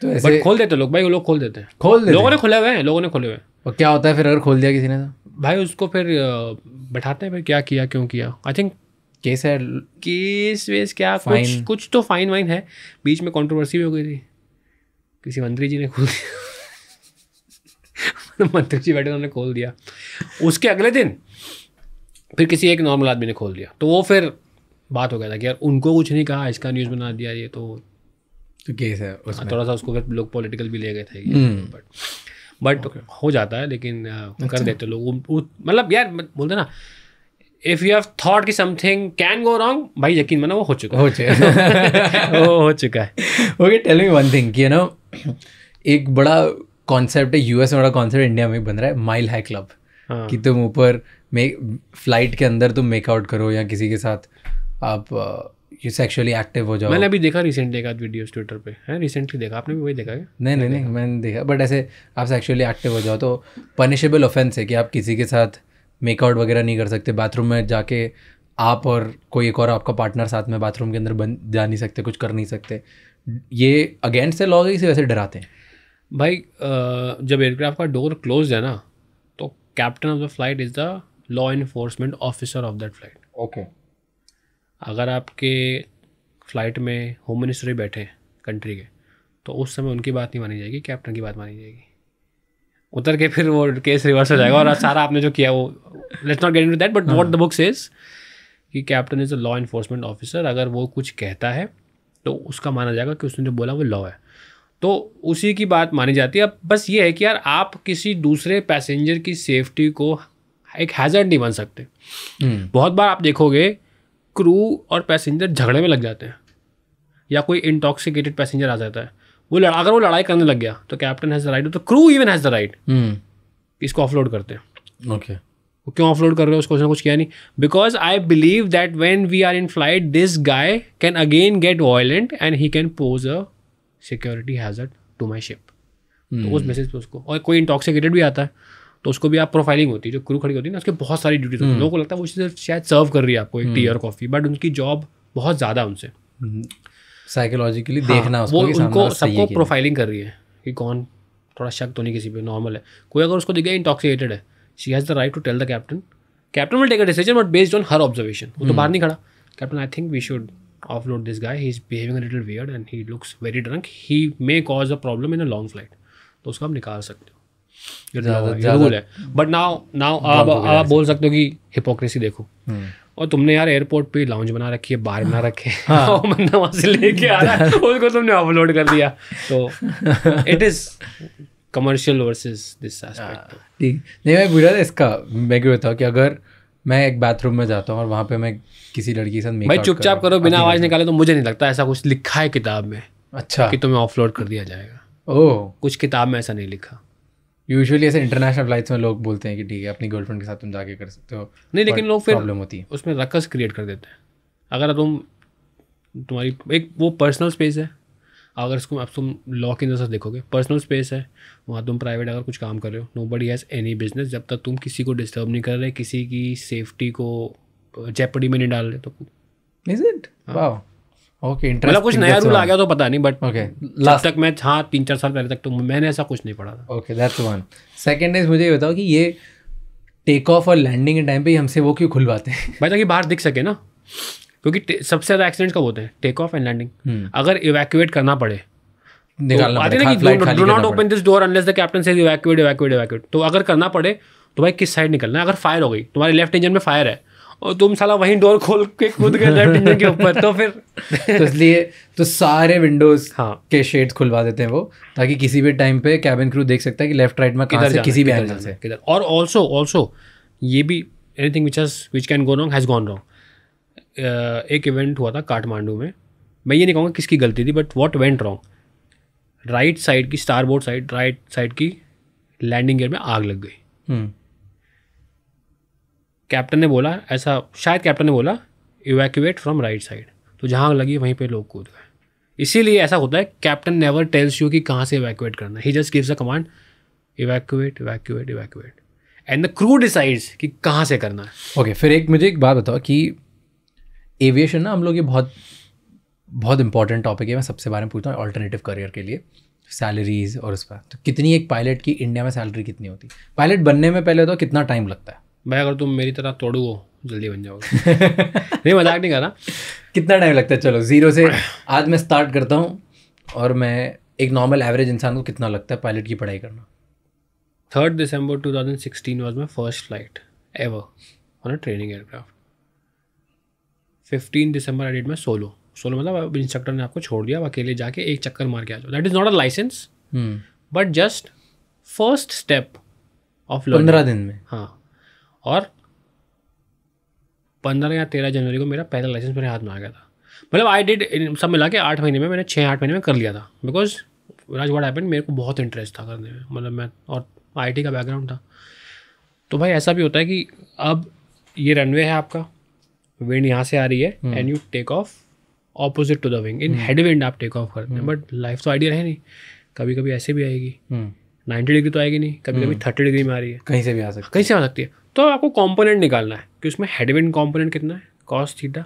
तो ऐसे खोल देते लोग भाई वो लोग खोल देते हैं खोल देते लोगों ने खोले हुए हैं लोगों ने खोले हुए हैं और क्या होता है फिर अगर खोल दिया किसी ने तो भाई उसको फिर बैठाते हैं फिर क्या किया क्यों किया आई थिंक केस है केस वेस क्या फाइन कुछ कुछ तो फाइन वाइन है बीच में कंट्रोवर्सी भी हो गई थी किसी मंत्री जी ने खोल दिया मतलब मंत्री जी बैठे उन्होंने खोल दिया उसके अगले दिन फिर किसी एक नॉर्मल आदमी ने खोल दिया तो वो फिर बात हो गया था कि यार उनको कुछ नहीं कहा इसका न्यूज़ बना दिया ये तो तो केस है हाँ, उसमें थोड़ा सा उसको फिर लोग पॉलिटिकल भी ले गए थे बट हम्म। बट हो जाता है लेकिन कर अच्छा। देते लोग मतलब यार बोलते ना इफ यू हैव थॉट कि समथिंग कैन गो रॉन्ग भाई यकीन मना वो हो चुका हो चुका वो हो चुका है okay tell me one thing you know एक बड़ा कॉन्सेप्ट है यूएस में बड़ा कॉन्सेप्ट इंडिया में बन रहा है माइल हाई क्लब कि तुम ऊपर फ्लाइट के अंदर तुम मेकआउट करो या किसी के साथ आप यू सेक्सुअली एक्टिव हो जाओ मैंने अभी देखा रिसेंटली एक वीडियो ट्विटर पे है रिसेंटली देखा आपने भी वही देखा क्या नहीं नहीं नहीं मैंने देखा बट ऐसे आप सेक्सुअली एक्टिव हो जाओ तो पनिशेबल ऑफेंस है कि आप किसी के साथ मेकआउट वगैरह नहीं कर सकते बाथरूम में जाके आप और कोई एक और आपका पार्टनर साथ में बाथरूम के अंदर बन जा नहीं सकते कुछ कर नहीं सकते ये अगेंस्ट से लॉ इसे वैसे डराते हैं भाई जब एयरक्राफ्ट का डोर क्लोज है ना तो captain of the flight is the law enforcement officer of that flight okay अगर आपके फ्लाइट में होम मिनिस्टर ही बैठे कंट्री के तो उस समय उनकी बात नहीं मानी जाएगी कैप्टन की बात मानी जाएगी उतर के फिर वो केस रिवर्स हो जाएगा और सारा आपने जो किया वो let's not get in that but what the book says कि captain is a law enforcement officer अगर वो कुछ कहता है तो उसका माना जाएगा कि उसने जो बोला वो लॉ है तो उसी की बात मानी जाती है अब बस ये है कि यार आप किसी दूसरे पैसेंजर की सेफ्टी को एक हैजर्ड नहीं बन सकते hmm. बहुत बार आप देखोगे क्रू और पैसेंजर झगड़े में लग जाते हैं या कोई इंटॉक्सिकेटेड पैसेंजर आ जाता है वो लड़ा अगर वो लड़ाई करने लग गया तो कैप्टन हैज़ द राइट तो crew even has the right इसको ऑफलोड करते हैं ओके वो क्यों ऑफलोड कर रहे हो उसको उसने कुछ किया नहीं because I believe that when we are in flight this guy can again get violent and he can pose a security hazard to my ship तो हम्म। उस मैसेज पे उसको और कोई इंटॉक्सिकेटेड भी आता है तो उसको भी आप प्रोफाइलिंग होती है जो क्रू खड़ी होती है ना उसके बहुत सारी ड्यूटीज होती है हम्म। लोगों को लगता है वो सिर्फ शायद सर्व कर रही है आपको एक टी और कॉफ़ी बट उनकी जॉब बहुत ज़्यादा उनसे हम्म। साइकोलॉजिकली हाँ, देखना उसको वो उनको सबको प्रोफाइलिंग कर रही है कि कौन थोड़ा शक तो नहीं किसी पे नॉर्मल है कोई अगर उसको दिखे इंटॉक्सिकेटेड है she has the right to tell the captain captain will take a decision but based on her observation वो तो hmm. बाहर नहीं खड़ा captain I think we should offload this guy he is behaving little weird and he looks very drunk he may cause a problem in a long flight तो उसको आप निकाल सकते हो बट नाउ नाउ आप आप बोल सकते हो कि हिपोक्रेसी देखो hmm. और तुमने यार एयरपोर्ट पे लाउंज बना रखी है बार बना रखे हैं हाँ। और से लेके आ रहा है उसको तुमने अपलोड कर दिया तो it is commercial versus this ठीक नहीं मैं बुरा था इसका मैं क्यों बताऊँ कि अगर मैं एक बाथरूम में जाता हूँ और वहाँ पे मैं किसी लड़की के साथ भाई चुपचाप करो बिना आवाज़ निकाले तो मुझे नहीं लगता ऐसा कुछ लिखा है किताब में अच्छा कि तुम्हें ऑफलोड कर दिया जाएगा ओह कुछ किताब में ऐसा नहीं लिखा यूजुअली ऐसे इंटरनेशनल फ्लाइट्स में लोग बोलते हैं कि ठीक है अपनी गर्लफ्रेंड के साथ तुम जाके कर सकते हो नहीं लेकिन लोग फिर प्रॉब्लम होती है उसमें रकस क्रिएट कर देते हैं अगर तुम तुम्हारी एक वो पर्सनल स्पेस है अगर इसको आप तुम लॉ के नज़र देखोगे पर्सनल स्पेस है वहाँ तुम प्राइवेट अगर कुछ काम कर रहे हो nobody has any business जब तक तुम किसी को डिस्टर्ब नहीं कर रहे किसी की सेफ्टी को जेपडी में नहीं डाल रहे तो is it wow okay interest मतलब कुछ नया रूल आ गया तो पता नहीं बट ओके लास्ट तक मैं हाँ तीन चार साल पहले तक तो मैंने ऐसा कुछ नहीं पढ़ा था okay that's one second is मुझे ये बताओ कि ये टेक ऑफ और लैंडिंग के टाइम पे हमसे वो क्यों खुलवाते हैं भाई ताकि बाहर दिख सके ना क्योंकि सबसे ज़्यादा एक्सीडेंट कब होते हैं टेक ऑफ एंड लैंडिंग अगर इवैक्यूएट करना पड़े तो निकालना open this door unless the captain तो अगर करना पड़े तो भाई किस साइड निकलना है अगर फायर हो गई तुम्हारे लेफ्ट इंजन में फायर है और तुम साला वहीं डोर खोल के खुद गए लेफ्ट के ऊपर तो फिर तो इसलिए तो सारे विंडोज हाँ के शेड्स खुलवा देते हैं वो ताकि किसी भी टाइम पे कैबिन क्रू देख सकता है कि लेफ्ट राइट में किधर से किसी भी एंगल से किधर और ऑल्सो ऑल्सो ये भी anything which has which can go wrong has gone wrong एक इवेंट हुआ था काठमांडू में मैं ये नहीं कहूँगा किसकी गलती थी but what went wrong right side की starboard side right side की लैंडिंग गियर में आग लग गई हम्म। कैप्टन ने बोला ऐसा शायद कैप्टन ने बोला इवैक्यूएट फ्रॉम राइट साइड तो जहाँ लगी वहीं पे लोग कूद गए इसीलिए ऐसा होता है कैप्टन नेवर टेल्स यू कि कहाँ से इवैक्यूएट करना he just gives a command evacuate evacuate evacuate and the crew decides कि कहाँ से करना है ओके okay, फिर एक मुझे एक बात बताओ कि एविएशन ना हम लोग ये बहुत बहुत इंपॉर्टेंट टॉपिक है मैं सबसे बारे में पूछता हूँ ऑल्टरनेटिव करियर के लिए सैलरीज और उस पर तो कितनी एक पायलट की इंडिया में सैलरी कितनी होती है पायलट बनने में पहले तो कितना टाइम लगता है भाई अगर तुम मेरी तरह तोड़ो जल्दी बन जाओगे नहीं मजाक नहीं कर रहा कितना टाइम लगता है चलो ज़ीरो से आज मैं स्टार्ट करता हूँ और मैं एक नॉर्मल एवरेज इंसान को कितना लगता है पायलट की पढ़ाई करना third December two thousand sixteen was my first flight ever on a training aircraft fifteen December I did my solo solo मतलब इंस्ट्रक्टर ने आपको छोड़ दिया अकेले जाके एक चक्कर मार के आ जाओ that is not a licence but just first step of पंद्रह दिन में हाँ और पंद्रह या तेरह जनवरी को मेरा पहला लाइसेंस मेरे हाथ में आ गया था मतलब आई डिड सब मिला के आठ महीने में मैंने छः आठ महीने में कर लिया था बिकॉज राज वाट हैपन मेरे को बहुत इंटरेस्ट था करने में मतलब मैं और आई का बैकग्राउंड था तो भाई ऐसा भी होता है कि अब ये रनवे है आपका विंड यहाँ से आ रही है and you take off opposite to the wing in headwind आप टेक ऑफ करते हैं बट हम्म। लाइफ तो आइडिया है नहीं कभी कभी ऐसे भी आएगी हम्म। नाइन्टी डिग्री तो आएगी नहीं कभी कभी हम्म। थर्टी डिग्री में आ रही है कहीं से भी आ सकती है कहीं से आ सकती है तो आपको कॉम्पोनेंट निकालना है कि उसमें हेडविंड कॉम्पोनेंट कितना है कॉस थीटा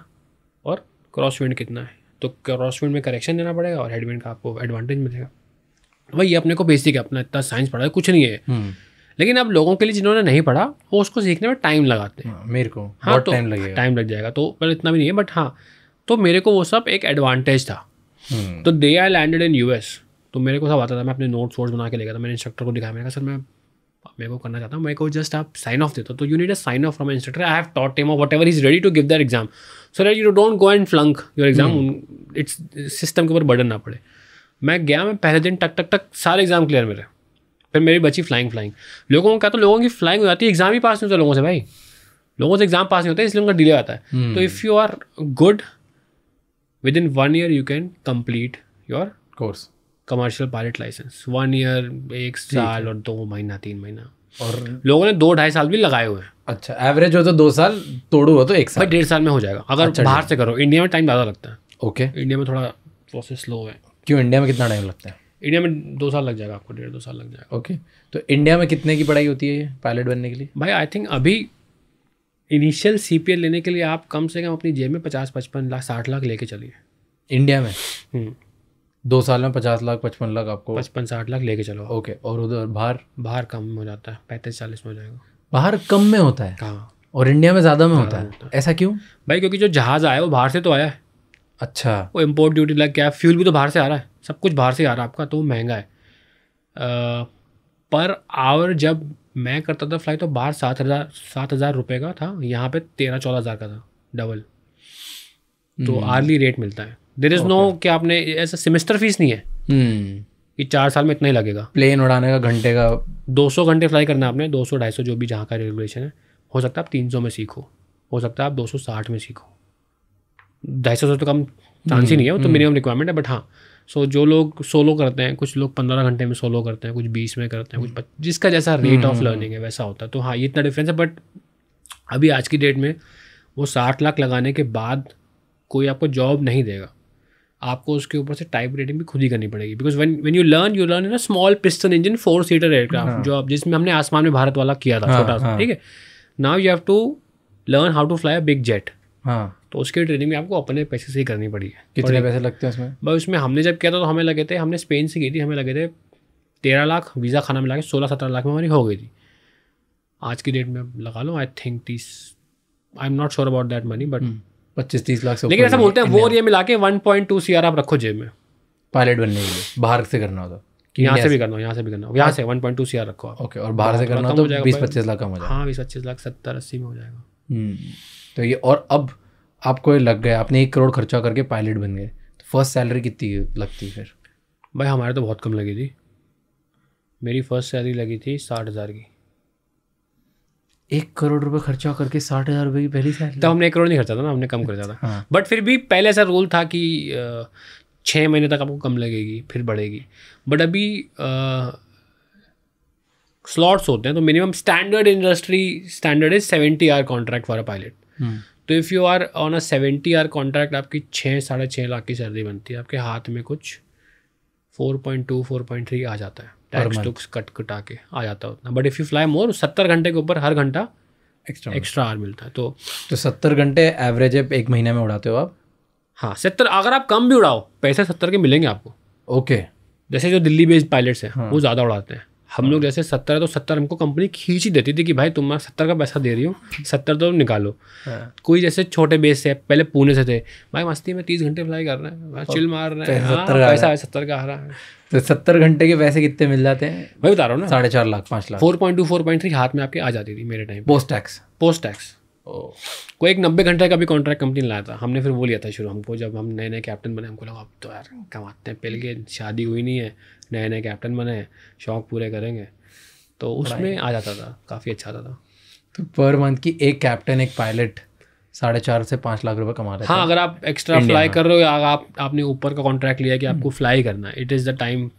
और क्रॉस विंड कितना है तो क्रॉस विंड में करेक्शन देना पड़ेगा और हेडविंड का आपको एडवांटेज मिलेगा भाई ये अपने को बेसिक है अपना इतना साइंस पढ़ा है कुछ नहीं है हम्म। लेकिन अब लोगों के लिए जिन्होंने नहीं पढ़ा वो उसको सीखने में टाइम लगाते हैं हाँ, मेरे को हाँ तो टाइम लगेगा टाइम हाँ, लग जाएगा तो पर इतना भी नहीं है बट हाँ तो मेरे को वो सब एक एडवांटेज था हम्म। तो दे आई लैंडेड इन यूएस तो मेरे को सब आता था मैं अपने नोट्स वोट्स बना के ले था मैंने इंस्ट्रक्टर को दिखाया मैंने कहा सर मैं मेरे को करना चाहता हूँ मेरे को जस्ट आप साइन ऑफ देते तो you need a sign off from instructor I have taught them whatever is ready to give that exam so that you don't go and flunk your exam it's system के ऊपर burden ना पड़े मैं गया मैं पहले दिन टक टक टक सारे एग्जाम क्लियर मेरे फिर मेरी बची फ्लाइंग फ्लाइंग लोगों को कहता तो लोगों की फ्लाइंग हो जाती है एग्जाम ही पास नहीं होता लोगों से भाई लोगों से एग्जाम पास नहीं होता इसलिए उनका डिले आता है hmm. तो if you are good within one year you can complete your course commercial pilot licence one year एक साल और दो महीना तीन महीना और लोगों ने दो ढाई साल भी लगाए हुए हैं अच्छा एवरेज हो तो दो साल तोड़ू हो तो एक साल डेढ़ साल में हो जाएगा अच्छा, अगर अच्छा बाहर से करो इंडिया में टाइम ज़्यादा लगता है ओके इंडिया में थोड़ा प्रोसेस स्लो है क्यों इंडिया में कितना टाइम लगता है इंडिया में दो साल लग जाएगा आपको डेढ़ दो साल लग जाएगा ओके तो इंडिया में कितने की पढ़ाई होती है पायलट बनने के लिए भाई आई थिंक अभी इनिशियल सी लेने के लिए आप कम से कम अपनी जेब में पचास पचपन लाख साठ लाख लेके चलिए इंडिया में हम्म। दो साल में पचास लाख पचपन लाख आपको पचपन साठ लाख लेके चलो ओके और उधर बाहर बाहर कम हो जाता है पैंतीस चालीस में हो जाएगा बाहर कम में होता है हाँ और इंडिया में ज़्यादा में होता है ऐसा क्यों भाई क्योंकि जो जहाज़ आया वो बाहर से तो आया है अच्छा वो इम्पोर्ट ड्यूटी लग गया फ्यूल भी तो बाहर से आ रहा है सब कुछ बाहर से आ रहा है आपका तो वो महंगा है आ, पर आवर जब मैं करता था फ्लाइट तो बाहर सात हज़ार सात हज़ार रुपये का था यहाँ पे तेरह चौदह हज़ार का था डबल तो आर्ली हम्म। रेट मिलता है देर इज नो कि आपने ऐसा सेमेस्टर फीस नहीं है hmm. कि चार साल में इतना ही लगेगा प्लेन उड़ाने का घंटे का दो सौ घंटे फ्लाई करना आपने दो सौ ढाई सौ जो भी जहाँ का रेगुलेशन है हो सकता है आप तीन सौ में सीखो हो सकता है आप दो सौ साठ में सीखो ढाई सौ से तो कम चांस ही hmm. नहीं है वो तो मिनिमम hmm. रिक्वायरमेंट है बट हाँ सो जो लोग सोलो करते हैं कुछ लोग पंद्रह घंटे में सोलो करते हैं कुछ बीस में करते हैं कुछ जिसका जैसा रेट ऑफ लर्निंग है वैसा होता है तो हाँ ये इतना डिफरेंस है बट अभी आज की डेट में वो साठ लाख लगाने के बाद कोई आपको जॉब नहीं देगा आपको उसके ऊपर से टाइप रेटिंग भी खुद ही करनी पड़ेगी because one one you learn you learn in small piston engine four seater aircraft जो आप जिसमें हमने आसमान में भारत वाला किया था हाँ, छोटा सा हाँ। ठीक है now you have to learn how to fly a big jet हाँ तो उसकी ट्रेनिंग भी आपको अपने पैसे से ही करनी पड़ी है कितने पैसे लगते हैं उसमें भाई उसमें हमने जब किया था तो हमें लगे थे हमने स्पेन से की थी हमें लगे थे तेरह लाख वीज़ा खाना मिला के सोलह सत्रह लाख में हमारी हो गई थी आज की डेट में लगा लो आई थिंक तीस I am not sure about that money but पच्चीस तीस लाख से लेकिन ऐसा बोलते हैं वो और ये मिला के one point two C R आप रखो जेब में पायलट बनने के लिए बाहर से करना होता तो। कि यहाँ से भी करना हो यहाँ से भी करना हो यहाँ से one point two C R रखो ओके और बाहर से करना तो बीस पच्चीस लाख कम हो जाएगा हाँ बीस पच्चीस लाख सत्तर अस्सी में हो जाएगा हम्म, तो ये और अब आपको ये लग गया आपने एक करोड़ खर्चा करके पायलट बन गए तो फर्स्ट सैलरी कितनी लगती फिर भाई हमारे तो बहुत कम लगी थी मेरी फर्स्ट सैलरी लगी थी साठ हज़ार की एक करोड़ रुपए खर्चा करके साठ हज़ार रुपये की पहली साइकिल तो हमने एक करोड़ नहीं खर्चा था ना हमने कम खर्चा था हाँ। बट फिर भी पहले ऐसा रूल था कि छः महीने तक आपको कम लगेगी फिर बढ़ेगी बट अभी स्लॉट्स होते हैं तो minimum standard industry standard is seventy hour contract for a pilot तो if you are on a seventy hour contract आपकी छः साढ़े छः लाख की सैलरी बनती है आपके हाथ में कुछ four point two four point three आ जाता है टैक्स टुक्स कट कटा के आ जाता है उतना but if you fly more सत्तर घंटे के ऊपर हर घंटा एक्स्ट्रा एक्स्ट्रा आर मिलता है तो तो सत्तर घंटे एवरेज एक महीने में उड़ाते हो आप हाँ सत्तर अगर आप कम भी उड़ाओ पैसे सत्तर के मिलेंगे आपको ओके जैसे जो दिल्ली बेस्ड पायलट्स हैं हाँ. वो ज़्यादा उड़ाते हैं हम लोग हाँ। जैसे सत्तर तो सत्तर हमको कंपनी खींच ही देती थी कि भाई तुम सत्तर का पैसा दे रही हो सत्तर तो निकालो हाँ। कोई जैसे छोटे बेस से पहले पुणे से थे भाई मस्ती में तीस घंटे फ्लाई कर रहे हैं चिल मार रहे हैं पैसा हाँ, सत्तर का आ रहा है तो सत्तर घंटे के पैसे कितने मिल जाते हैं मैं बता रहा हूँ ना साढ़े चार लाख पाँच lakh four point two four point three हाथ में आपके आ जाती थी मेरे time post tax post tax कोई एक नब्बे घंटे का भी कॉन्ट्रैक्ट कंपनी लाया था हमने फिर वो लिया था शुरू हमको जब हम नए नए कैप्टन बने हमको लगा अब तो यार कमाते हैं पहले शादी हुई नहीं है नए नए कैप्टन बने शौक पूरे करेंगे तो उसमें आ जाता था काफ़ी अच्छा आता था तो पर मंथ की एक कैप्टन एक पायलट साढ़े चार से पाँच लाख रुपए कमा रहे हाँ अगर आप एक्स्ट्रा फ्लाई कर रहे हो या आप आपने ऊपर का कॉन्ट्रैक्ट लिया कि आपको फ्लाई हम्म। करना है it is the time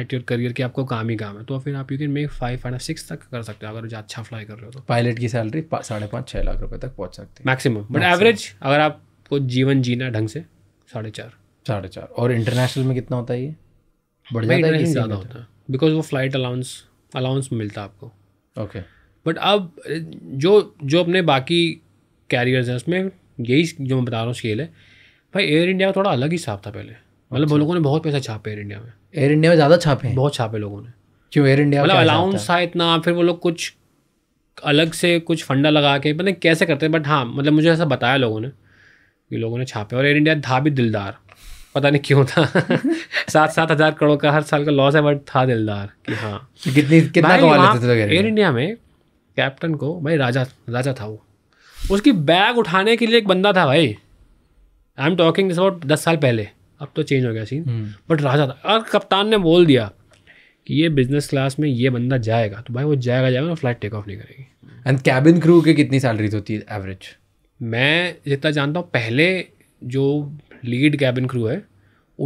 at your career कि आपको काम ही काम है तो फिर आप you can make five five six तक कर सकते हो अगर अच्छा फ्लाई कर रहे हो तो पायलट की सैलरी साढ़े पाँच छः लाख रुपये तक पहुँच सकते हैं मैक्सिमम बट एवरेज अगर आपको जीवन जीना ढंग से साढ़े चार साढ़े चार और इंटरनेशनल में कितना होता है ये बढ़िया इंटरेस्ट ज़्यादा होता है बिकॉज वो फ्लाइट अलाउंस अलाउंस मिलता है आपको ओके बट अब जो जो अपने बाकी कैरियर्स हैं उसमें यही जो मैं बता रहा हूँ स्केल है भाई एयर इंडिया का थोड़ा अलग ही हिसाब था पहले मतलब अच्छा। वो लोगों ने बहुत पैसा छापे एयर इंडिया में एयर इंडिया में ज़्यादा छापे बहुत छापे लोगों ने क्यों एयर इंडिया मतलब अलाउंस था इतना फिर वो लोग कुछ अलग से कुछ फंडा लगा के मतलब कैसे करते हैं बट हाँ मतलब मुझे ऐसा बताया लोगों ने कि लोगों ने छापे और एयर इंडिया था भी दिलदार पता नहीं क्यों था सात सात हजार करोड़ का हर साल का लॉस है बट था दिलदार कि हाँ तो कितनी कितना कमा लेते थे एयर इंडिया में कैप्टन को भाई राजा राजा था वो उसकी बैग उठाने के लिए एक बंदा था भाई I am talking this about दस साल पहले अब तो चेंज हो गया सीन बट हम्म। राजा था और कप्तान ने बोल दिया कि ये बिजनेस क्लास में ये बंदा जाएगा तो भाई वो जाएगा जाएगा ना फ्लाइट टेक ऑफ नहीं करेगी एंड कैबिन क्रू की कितनी सैलरीज होती है एवरेज मैं जितना जानता हूँ पहले जो लीड कैबिन क्रू है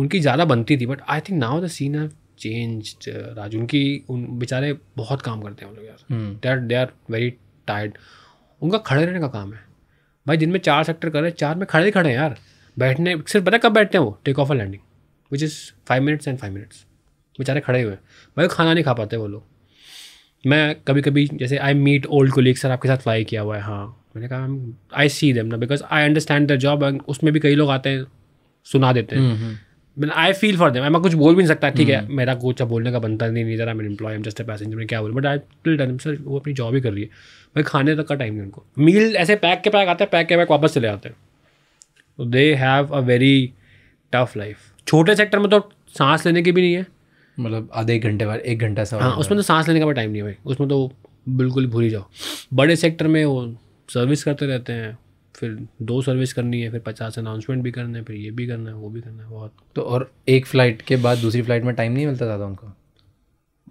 उनकी ज़्यादा बनती थी but I think now the scene have change Raj उनकी उन बेचारे बहुत काम करते हैं उन लोग यार they are they are very tired उनका खड़े रहने का काम है भाई दिन में चार सेक्टर करें चार में खड़े ही खड़े हैं यार बैठने सिर्फ पता कब बैठते हैं वो take off a landing which is five minutes and five minutes बेचारे खड़े हुए हैं भाई खाना नहीं खा पाते वो लोग मैं कभी कभी जैसे I meet old colleague sir आपके साथ फ्लाई किया हुआ है हाँ मैंने कहा आई सी देम ना because I understand the job उसमें भी कई लोग आते हैं सुना देते हैं आई फील फॉर देम मैं कुछ बोल भी नहीं सकता ठीक है हम्म। मेरा कुछ बोलने का बनता नहीं नहीं मेरे employ employ am just passenger में क्या बोलूँ but I till done sir वो अपनी जॉब ही कर रही है भाई खाने तक का टाइम नहीं उनको मील ऐसे पैक के पैक आते हैं पैक के पैक वापस चले जाते हैं they have a very tough life छोटे सेक्टर में तो सांस लेने की भी नहीं है मतलब आधे घंटे बाद एक घंटा सा हाँ उसमें तो सांस लेने का भी टाइम नहीं है भाई उसमें तो बिल्कुल भूल ही जाओ बड़े सेक्टर में वो सर्विस करते रहते हैं फिर दो सर्विस करनी है फिर पचास अनाउंसमेंट भी करना है फिर ये भी करना है वो भी करना है बहुत तो और एक फ़्लाइट के बाद दूसरी फ्लाइट में टाइम नहीं मिलता ज़्यादा उनको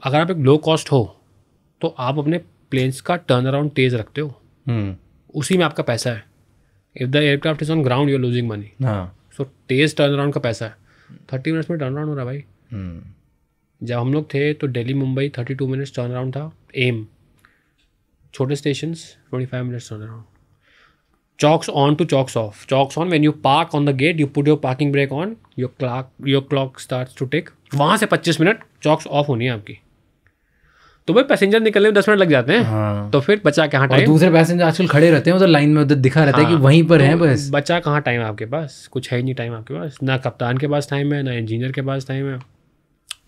अगर आप एक लो कॉस्ट हो तो आप अपने प्लेन्स का टर्न अराउंड तेज़ रखते हो हम्म। उसी में आपका पैसा है if the aircraft is on ground you're losing money हाँ सो तेज़ टर्न अराउंड का पैसा है थर्टी मिनट्स में टर्न अराउंड हो रहा है भाई हम्म। जब हम लोग थे तो Delhi Mumbai thirty two minutes turn around था एम छोटे station twenty five minutes turn around chocks on to chocks off chocks on when you park on the gate you put your parking brake on your clock your clock start to take वहाँ से पच्चीस minute chalks of होनी है आपकी तो भाई passenger निकलने में दस मिनट लग जाते हैं हाँ। तो फिर बचा कहाँ टाइम दूसरे पैसेंजर आजकल खड़े रहते हैं उधर लाइन में उधर दिखा रहता हाँ। है कि हाँ। वहीं पर तो है बस बचा कहाँ टाइम आपके पास कुछ है नहीं टाइम आपके पास ना कप्तान के पास टाइम है ना इंजीनियर के पास टाइम है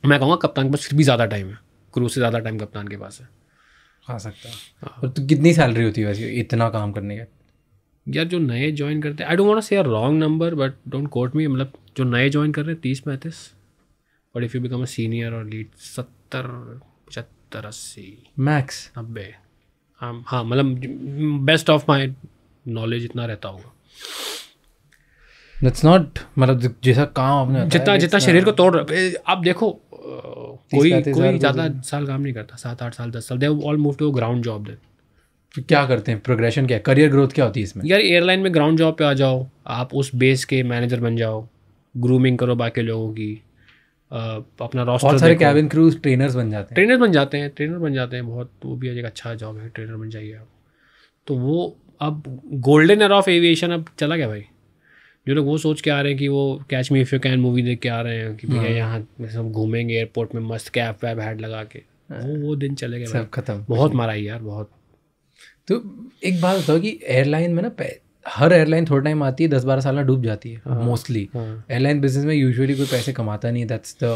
मैं कहूँगा कप्तान के पास फिर भी ज़्यादा टाइम है क्रू से ज़्यादा टाइम कप्तान के पास है खा सकता है हाँ। और तो कितनी सैलरी होती है वैसे इतना काम करने का यार जो नए ज्वाइन करते हैं I don't want say wrong number but don't quote me मतलब जो नए ज्वाइन कर रहे हैं तीस पैंतीस but if you become a senior और लीड सत्तर पचहत्तर अस्सी मैक्स नब्बे um, हाँ मतलब बेस्ट ऑफ माई नॉलेज इतना रहता होगा दैट्स नॉट मतलब जैसा काम आपने जितना जितना शरीर को तोड़ आप देखो कोई कोई ज़्यादा साल काम नहीं करता सात आठ साल दस साल they all move to ground job then क्या करते हैं प्रोग्रेशन क्या है करियर ग्रोथ क्या होती है इसमें यार एयरलाइन में ग्राउंड जॉब पे आ जाओ आप उस बेस के मैनेजर बन जाओ ग्रूमिंग करो बाकी लोगों की अपना रोस्टर सारे कैबिन क्रूज ट्रेनर्स बन जाते हैं ट्रेनर बन जाते हैं ट्रेनर बन जाते हैं बहुत वो भी एक अच्छा जॉब है ट्रेनर बन जाइए आप तो वो अब गोल्डन एयर ऑफ एविएशन अब चला गया भाई जो लोग वो सोच के आ रहे हैं कि वो catch me if you can movie देख के आ रहे हैं कि भैया हाँ। यहाँ सब घूमेंगे एयरपोर्ट में मस्त कैप वैब हैड लगा के वो वो दिन चले गए सब खत्म बहुत मारा यार बहुत तो एक बात बताओ कि एयरलाइन में ना हर एयरलाइन थोड़ा टाइम आती है दस बारह साल डूब जाती है मोस्टली एयरलाइन बिजनेस में यूजुअली कोई पैसे कमाता नहीं दैट्स द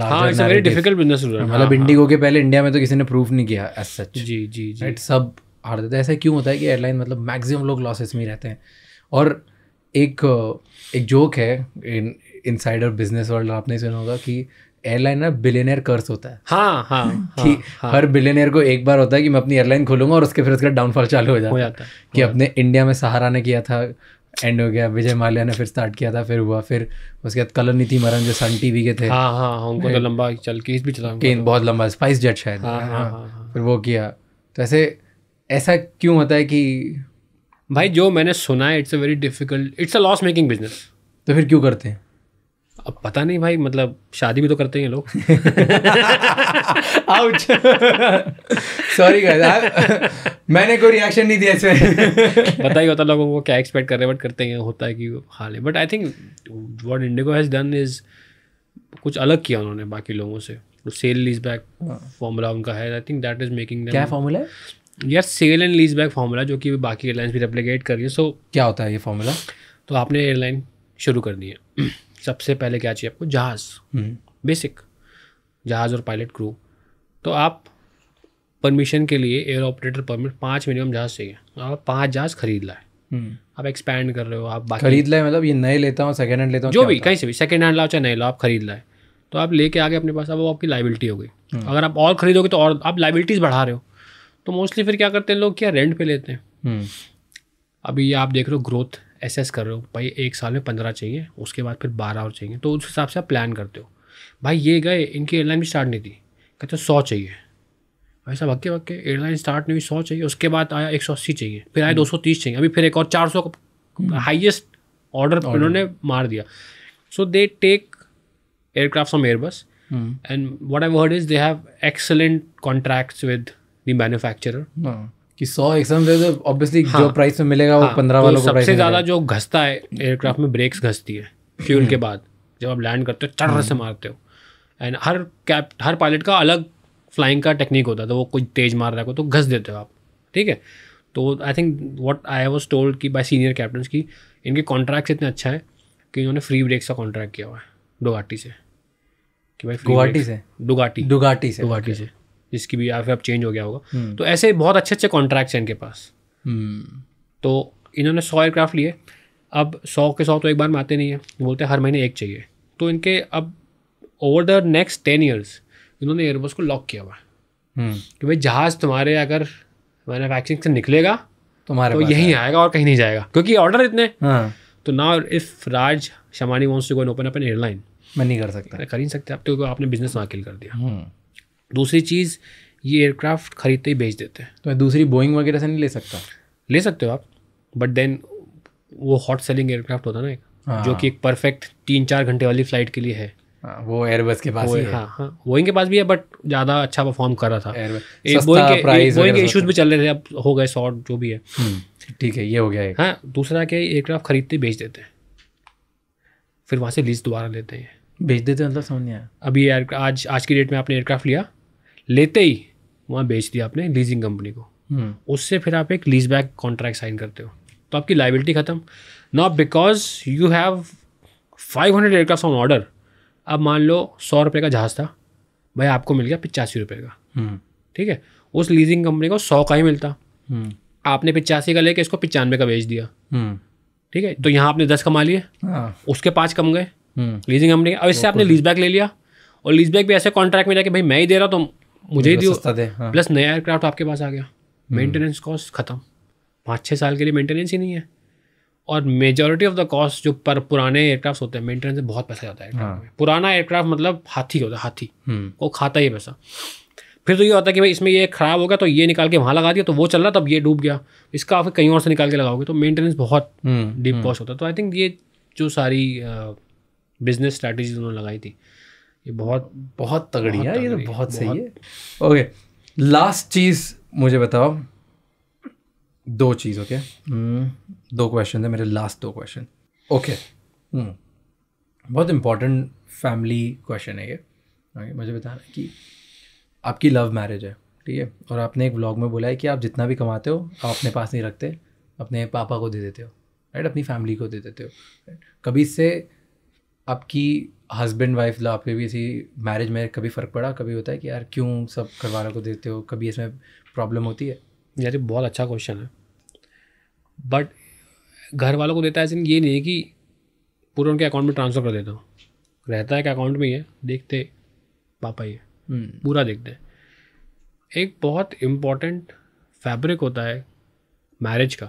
हाँ, हाँ, हाँ, मतलब इंडिगो के पहले इंडिया में तो किसी ने प्रूव नहीं किया एज सच जी जी जी सब हार देता है ऐसा क्यों होता है कि एयरलाइन मतलब मैक्सिमम लोग लॉसेस में रहते हैं और एक एक जोक है इन इनसाइडर बिजनेस वर्ल्ड आपने सुना होगा कि एयरलाइन ना बिलेनियर कर्स होता है हाँ हाँ कि हाँ, हाँ। हर बिलेनियर को एक बार होता है कि मैं अपनी एयरलाइन खोलूंगा और उसके फिर उसका डाउनफॉल चालू हो जाता, है कि अपने इंडिया में सहारा ने किया था एंड हो गया विजय माल्या ने फिर स्टार्ट किया था फिर हुआ फिर उसके बाद कलर नीति मरण जो सन टीवी के थे हाँ हाँ हाँ तो लंबा चल केस भी चला तो। बहुत लंबा स्पाइस जेट शायद हाँ, हाँ, फिर वो किया तो ऐसे ऐसा क्यों होता है कि भाई जो मैंने सुना है it's a very difficult it's a loss making business तो फिर क्यों करते हैं अब पता नहीं भाई मतलब शादी भी तो करते हैं लोग आउच सॉरी मैंने कोई रिएक्शन नहीं दिया इसमें पता ही होता लोगों को क्या एक्सपेक्ट कर रहे हैं बट करते हैं होता है कि हाल है but I think what IndiGo has done is कुछ अलग किया उन्होंने बाकी लोगों से तो सेल लीज बैक फॉर्मूला उनका है I think that is making क्या फॉर्मूला है यार sale and lease back formula जो कि बाकी एयरलाइंस भी रेप्लीकेट कर रही है सो so, क्या होता है ये फॉर्मूला तो आपने एयरलाइन शुरू कर दी है सबसे पहले क्या चाहिए आपको जहाज़ बेसिक हम्म। जहाज़ और पायलट क्रू तो आप परमिशन के लिए एयर ऑपरेटर परमिट पाँच मिनिमम जहाज़ चाहिए तो आप पाँच जहाज़ खरीद लाए हम्म। आप एक्सपैंड कर रहे हो आप खरीद लाए मतलब ये नए लेता हूँ सेकेंड हैंड लेता हूँ जो भी कहीं से भी सेकेंड हैंड लाओ चाहे नए लाओ आप खरीद लाए तो आप लेके आगे अपने पास अब वो आपकी लाइबिलिटी हो गई हम्म। अगर आप और खरीदोगे तो और आप लाइबिलिटीज़ बढ़ा रहे हो तो मोस्टली फिर क्या करते हैं लोग क्या रेंट पे लेते हैं अभी आप देख रहे हो ग्रोथ एसेस कर रहे हो भाई एक साल में पंद्रह चाहिए उसके बाद फिर बारह और चाहिए तो उस हिसाब से आप प्लान करते हो भाई ये गए इनकी एयरलाइन भी स्टार्ट नहीं थी कहते सौ चाहिए भाई साहब भक्के वक्के एयरलाइन स्टार्ट नहीं हुई सौ चाहिए उसके बाद आया एक सौ अस्सी चाहिए फिर आया हम्म। दो सौ तीस चाहिए अभी फिर एक और चार सौ हाइएस्ट हम्म। ऑर्डर उन्होंने मार दिया so they take aircraft from Airbus and what I word is they have excellent contracts with the manufacturer कि सौ एग्जाम दे दो ऑब्वियसली हाँ, जो प्राइस में मिलेगा हाँ, वो पंद्रह तो वालों को सबसे ज़्यादा जो घसता है एयरक्राफ्ट में ब्रेक्स घसती है फ्यूल हम्म। के बाद जब आप लैंड करते हो चढ़ से हम्म। मारते हो एंड हर कैप हर पायलट का अलग फ्लाइंग का टेक्निक होता है तो वो कुछ तेज मार रहा है तो घस देते हो आप ठीक है तो I think what I was told की बाई सीनियर कैप्टन की इनके कॉन्ट्रैक्ट इतना अच्छा है कि इन्होंने फ्री ब्रेक्स का कॉन्ट्रैक्ट किया हुआ है डोगाटी से कि भाई गुवाहाटी से डुगाटी डुगाटी से डुगाटी से जिसकी भी या फिर अब चेंज हो गया होगा हम्म। तो ऐसे बहुत अच्छे अच्छे कॉन्ट्रैक्ट्स हैं इनके पास हम्म। तो इन्होंने सौ एयरक्राफ्ट लिए अब सौ के सौ तो एक बार में आते नहीं है बोलते हर महीने एक चाहिए तो इनके अब over the next ten years इन्होंने एयरबस को लॉक किया हुआ हम्म। कि भाई जहाज़ तुम्हारे अगर मैनुफैक्चरिंग से निकलेगा तुम्हारे तो यहीं आएगा और कहीं नहीं जाएगा क्योंकि ऑर्डर इतने हाँ। तो ना if Raj Shamani wants to go open अपन एयरलाइन मैं नहीं कर सकता कर ही सकते आप तो आपने बिजनेस वहाँ किल कर दिया दूसरी चीज़ ये एयरक्राफ्ट खरीदते ही बेच देते हैं तो मैं दूसरी बोइंग वगैरह से नहीं ले सकता ले सकते हो आप बट देन वो हॉट सेलिंग एयरक्राफ्ट होता है ना एक हाँ। जो कि एक परफेक्ट तीन चार घंटे वाली फ्लाइट के लिए है हाँ, वो एयरबस के पास ही है हाँ हाँ बोइंग के पास भी है बट ज़्यादा अच्छा परफॉर्म कर रहा था एक बोइंग के इशूज भी चल रहे थे अब हो गए शॉर्ट जो भी है हम्म, ठीक है ये हो गया हाँ दूसरा क्या एयरक्राफ्ट खरीदते बेच देते हैं फिर वहाँ से लीज दोबारा लेते हैं बेच देते मतलब समझ नहीं आया अभी आज आज की डेट में आपने एयरक्राफ्ट लिया लेते ही वहाँ बेच दिया आपने लीजिंग कंपनी को हम्म। उससे फिर आप एक लीज बैक कॉन्ट्रैक्ट साइन करते हो तो आपकी लाइबिलिटी ख़त्म not because you have five hundred aircraft on order अब मान लो सौ रुपये का जहाज़ था भाई आपको मिल गया पिचासी रुपये का हम्म। ठीक है उस लीजिंग कंपनी को सौ का ही मिलता हम्म। आपने पिचासी का लेके इसको पिचानवे का बेच दिया ठीक है तो यहाँ आपने दस कमा लिए हाँ। उसके पाँच कम गए लीजिंग कंपनी अब इससे आपने लीज बैक ले लिया और लीज बैक भी ऐसे कॉन्ट्रैक्ट में जाके भाई मैं ही दे रहा हूँ तो मुझे ही दियो हाँ। प्लस नया एयरक्राफ्ट आपके पास आ गया मेंटेनेंस कॉस्ट ख़त्म पाँच छः साल के लिए मेंटेनेंस ही नहीं है और मेजोरिटी ऑफ द कॉस्ट जो पर पुराने एयरक्राफ्ट होते हैं मेंटेनेंस में बहुत पैसा जाता है एयरक्राफ्ट हाँ। में पुराना एयरक्राफ्ट मतलब हाथी होता है हाथी हम्म। वो खाता ही पैसा फिर तो ये होता है कि भाई इसमें ये ख़राब हो गया तो ये निकाल के वहाँ लगा दिया तो वो चल रहा तब ये डूब गया इसका आप कहीं और से निकाल के लगाओगे तो मेंटेनेंस बहुत डीप हम्म, कॉस्ट हम्म। होता है तो आई थिंक ये जो सारी बिजनेस स्ट्रैटेजीज उन्होंने लगाई थी ये बहुत बहुत तगड़ी है ये तो बहुत सही है ओके लास्ट चीज़ मुझे बताओ दो चीज़ ओके हम्म, दो क्वेश्चन है मेरे लास्ट दो क्वेश्चन हम्म, ओके बहुत इम्पोर्टेंट फैमिली क्वेश्चन है ये मुझे बताना कि आपकी लव मैरिज है ठीक है और आपने एक व्लॉग में बोला है कि आप जितना भी कमाते हो आप अपने पास नहीं रखते अपने पापा को दे देते हो राइट अपनी फैमिली को दे देते हो राइट कभी इससे आपकी हस्बैंड वाइफ लो आपके भी ऐसी मैरिज में कभी फ़र्क पड़ा कभी होता है कि यार क्यों सब घर वालों को देते हो कभी इसमें प्रॉब्लम होती है यार ये बहुत अच्छा क्वेश्चन है बट घर वालों को देता है ये नहीं है कि पूरा उनके अकाउंट में ट्रांसफ़र कर देता हूँ रहता है कि अकाउंट में ही है देखते पापा ही है हम्म। पूरा देखते हैं एक बहुत इम्पॉर्टेंट फैब्रिक होता है मैरिज का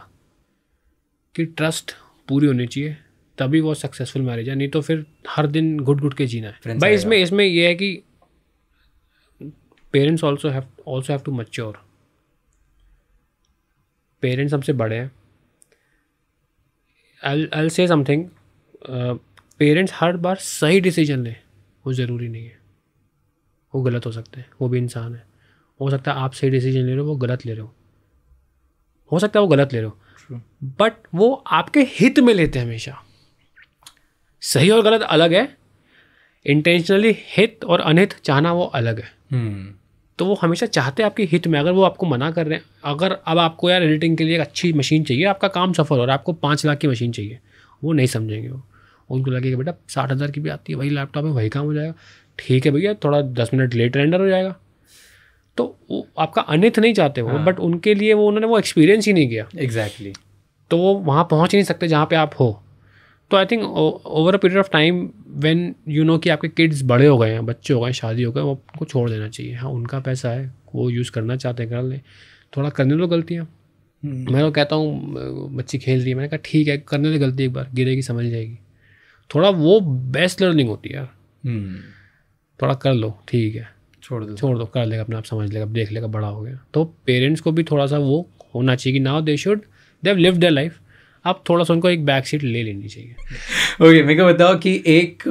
कि ट्रस्ट पूरी होनी चाहिए तभी वो सक्सेसफुल मैरिज है नहीं तो फिर हर दिन घुट घुट के जीना है भाई इसमें इसमें यह है कि parents also have also have to mature parents हमसे बड़े हैं आई से समथिंग पेरेंट्स हर बार सही डिसीजन लें वो ज़रूरी नहीं है वो गलत हो सकते हैं वो भी इंसान है हो सकता है आप सही डिसीजन ले रहे हो वो गलत ले रहे हो हो सकता है वो गलत ले रहे हो बट वो आपके हित में लेते हैं हमेशा सही और गलत अलग है इंटेंशनली हित और अनहित चाहना वो अलग है हम्म। तो वो हमेशा चाहते हैं आपके हित में अगर वो आपको मना कर रहे हैं अगर अब आपको यार एडिटिंग के लिए एक अच्छी मशीन चाहिए आपका काम सफल हो रहा है आपको पाँच लाख की मशीन चाहिए वो नहीं समझेंगे वो उनको लगेगा बेटा साठ हज़ार की भी आती है वही लैपटॉप है वही काम हो जाएगा ठीक है भैया थोड़ा दस मिनट लेट रेंडर हो जाएगा तो वो आपका अनित नहीं चाहते वो हाँ। बट उनके लिए वो उन्होंने वो एक्सपीरियंस ही नहीं किया एग्जैक्टली exactly. तो वो वहाँ पहुँच नहीं सकते जहाँ पे आप हो तो I think over a period of time when you know कि आपके किड्स बड़े हो गए हैं बच्चे हो गए शादी हो गए वो उनको छोड़ देना चाहिए हाँ उनका पैसा है वो यूज़ करना चाहते हैं कर लें थोड़ा करने दो गलतियाँ हम्म। मैं तो कहता हूँ बच्ची खेल रही है मैंने कहा ठीक है करने दो गलती एक बार गिरेगी समझ जाएगी थोड़ा वो बेस्ट लर्निंग होती है यार हम्म। थोड़ा कर लो ठीक है छोड़ दो छोड़ दो कर लेगा अपना आप समझ लेगा देख लेगा बड़ा हो गया तो पेरेंट्स को भी थोड़ा सा वो होना चाहिए कि नाउ दे शुड देव लिव द लाइफ आप थोड़ा सा उनको एक बैक सीट ले लेनी चाहिए ओके मेरे को बताओ कि एक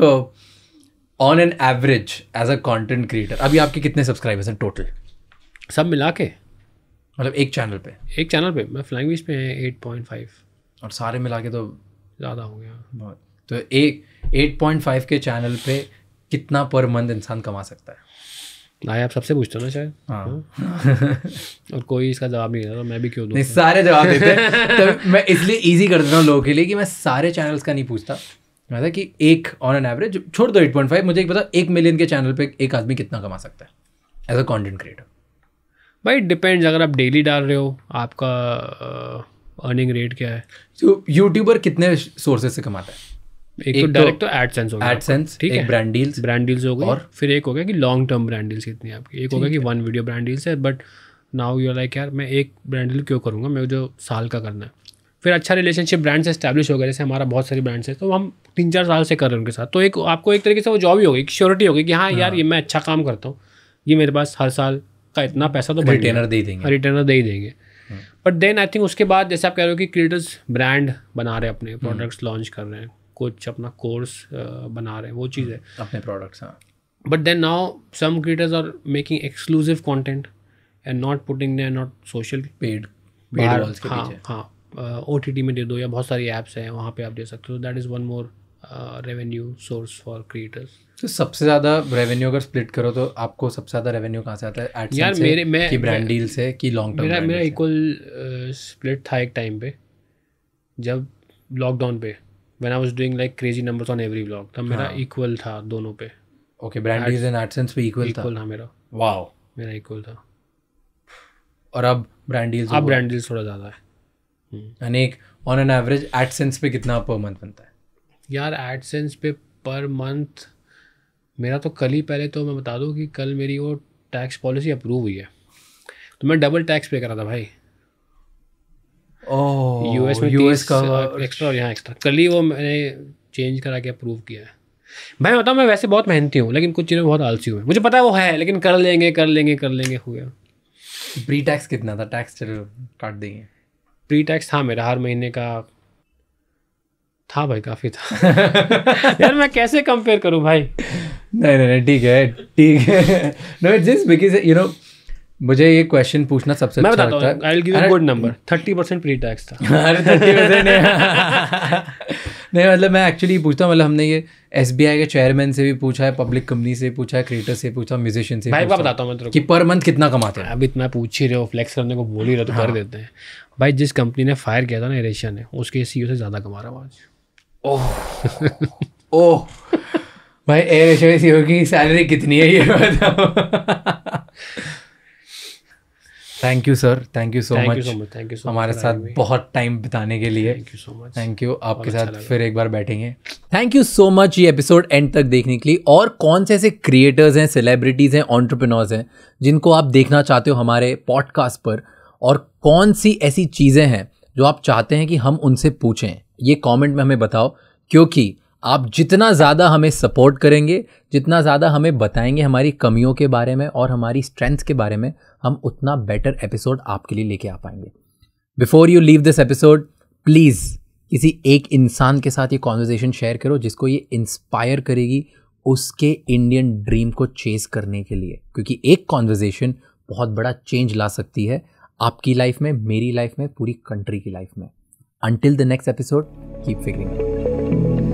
on an average as a content creator अभी आपके कितने सब्सक्राइबर्स हैं टोटल सब मिला के मतलब एक चैनल पे एक चैनल पे मैं फ्लाइंग बीच पे एट पॉइंट फाइव और सारे मिला के तो ज़्यादा हो गया बहुत तो एक eight point five K channel पे कितना पर मंथ इंसान कमा सकता है लाए आप सबसे पूछते हो ना शायद हाँ।, हाँ। और कोई इसका जवाब नहीं देता तो मैं भी क्यों नहीं सारे जवाब देते हैं तो मैं इसलिए इजी कर देता हूँ लोगों के लिए कि मैं सारे चैनल्स का नहीं पूछता मैं था कि एक ऑन एन एवरेज छोड़ दो एट पॉइंट फाइव मुझे एक बताओ एक मिलियन के चैनल पे एक आदमी कितना कमा सकता है एज अ कॉन्टेंट क्रिएटर भाई डिपेंड्स अगर आप डेली डाल रहे हो आपका अर्निंग रेट क्या है तो यूट्यूबर कितने सोर्सेज से कमाता है एक, तो डायरेक्ट तो एडसेंस तो हो गया एडसेंस ठीक है ब्रांड डील्स ब्रांड डील्स हो गई और फिर एक हो गया कि लॉन्ग टर्म ब्रांड डील्स कितनी आपकी एक हो गया कि वन वीडियो ब्रांड डील्स है बट नाउ यू लाइक यार मैं एक ब्रांड डील क्यों करूँगा मेरे जो साल का करना है फिर अच्छा रिलेशनशिप ब्रांड से स्टैब्लिश हो गया जैसे हमारा बहुत सारी ब्रांड्स है तो हम तीन चार साल से कर रहे हैं उनके साथ तो एक आपको एक तरीके से वो जॉब ही होगी एक श्योरिटी होगी कि हाँ यार हाँ। ये मैं अच्छा काम करता हूँ ये मेरे पास हर साल का इतना पैसा तो रिटेनर दे देंगे रिटेनर दे ही देंगे बट देन आई थिंक उसके बाद जैसे आप कह रहे हो कि क्रिएटर्स ब्रांड बना रहे हैं अपने प्रोडक्ट्स लॉन्च कर रहे हैं कुछ अपना कोर्स बना रहे हैं वो चीज़ है हम्म, अपने प्रोडक्ट्स हाँ but then now some creators are making exclusive content and not putting they not social paid हाँ हाँ ओ टी टी में दे दो या बहुत सारी ऐप्स हैं वहाँ पे आप दे सकते हो that is one more revenue source for creators तो सबसे ज़्यादा रेवेन्यू अगर स्प्लिट करो तो आपको सबसे ज़्यादा रेवेन्यू कहाँ से आता है यार मेरे मैं कि ब्रांड डील से कि लॉन्ग टर्म मेरा मेरा इक्वल स्प्लिट था एक टाइम पे जब लॉकडाउन पे when I was doing like crazy numbers on every vlog तब मेरा इक्वल हाँ। था दोनों पे okay brand deals and AdSense पे इक्वल था इक्वल था मेरा वाओ मेरा इक्वल था और अब ब्रांड डील्स अब ब्रांड डील्स थोड़ा ज़्यादा है यानी हम्म। एक ऑन एन एवरेज एडसेंस पे कितना पर मंथ बनता है यार एडसेंस पे पर मंथ मेरा तो कल ही पहले तो मैं बता दूं कि कल मेरी वो टैक्स पॉलिसी अप्रूव हुई है तो मैं डबल टैक्स पे करा था भाई यूएस में यूएस का एक्स्ट्रा और यहाँ एक्स्ट्रा कल ही वो मैंने चेंज करा के अप्रूव किया है मैं बताऊँ मैं वैसे बहुत मेहनती हूँ लेकिन कुछ चीज़ें बहुत आलसी हुई मुझे पता है वो है लेकिन कर लेंगे कर लेंगे कर लेंगे हो गया प्री टैक्स कितना था टैक्स चलो काट देंगे प्री टैक्स था मेरा हर महीने का था भाई काफ़ी था यार मैं कैसे कंपेयर करूँ भाई नहीं नहीं ठीक है ठीक है no it just because you know मुझे ये क्वेश्चन पूछना सबसे मैं अच्छा बताता हूँ I give you good number thirty percent pre tax था अरे थर्टी परसेंट नहीं मतलब मैं एक्चुअली पूछता हूँ मतलब हमने ये एस के चेयरमैन से भी पूछा है पब्लिक कंपनी से पूछा है क्रिएटर से पूछा म्यूजिशियन से भाई बताता हूँ मैं कि पर मंथ कितना कमाते हैं अब इतना तो पूछ ही रहे हो फ्लैक्स करने को बोल ही रहे तो कर हाँ। देते हैं भाई जिस कंपनी ने फायर किया था ना एरेशिया ने उसके सी e से ज़्यादा कमा रहा हूँ आज ओह ओह भाई एरेशिया सी e की सैलरी कितनी है ये बताओ thank you sir thank you so much thank you हमारे साथ बहुत टाइम बिताने के लिए thank you so much thank you आपके अच्छा साथ फिर एक बार बैठेंगे थैंक यू सो मच ये एपिसोड एंड तक देखने के लिए और कौन से ऐसे क्रिएटर्स हैं सेलिब्रिटीज़ हैं ऑन्टरप्रनोर्स हैं जिनको आप देखना चाहते हो हमारे पॉडकास्ट पर और कौन सी ऐसी चीज़ें हैं जो आप चाहते हैं कि हम उनसे पूछें ये कॉमेंट में हमें बताओ क्योंकि आप जितना ज़्यादा हमें सपोर्ट करेंगे जितना ज़्यादा हमें बताएंगे हमारी कमियों के बारे में और हमारी स्ट्रेंथ्स के बारे में हम उतना बेटर एपिसोड आपके लिए लेके आ पाएंगे before you leave this episode please किसी एक इंसान के साथ ये कॉन्वर्जेसन शेयर करो जिसको ये इंस्पायर करेगी उसके इंडियन ड्रीम को चेज करने के लिए क्योंकि एक कॉन्वर्जेसन बहुत बड़ा चेंज ला सकती है आपकी लाइफ में मेरी लाइफ में पूरी कंट्री की लाइफ में until the next episode keep figuring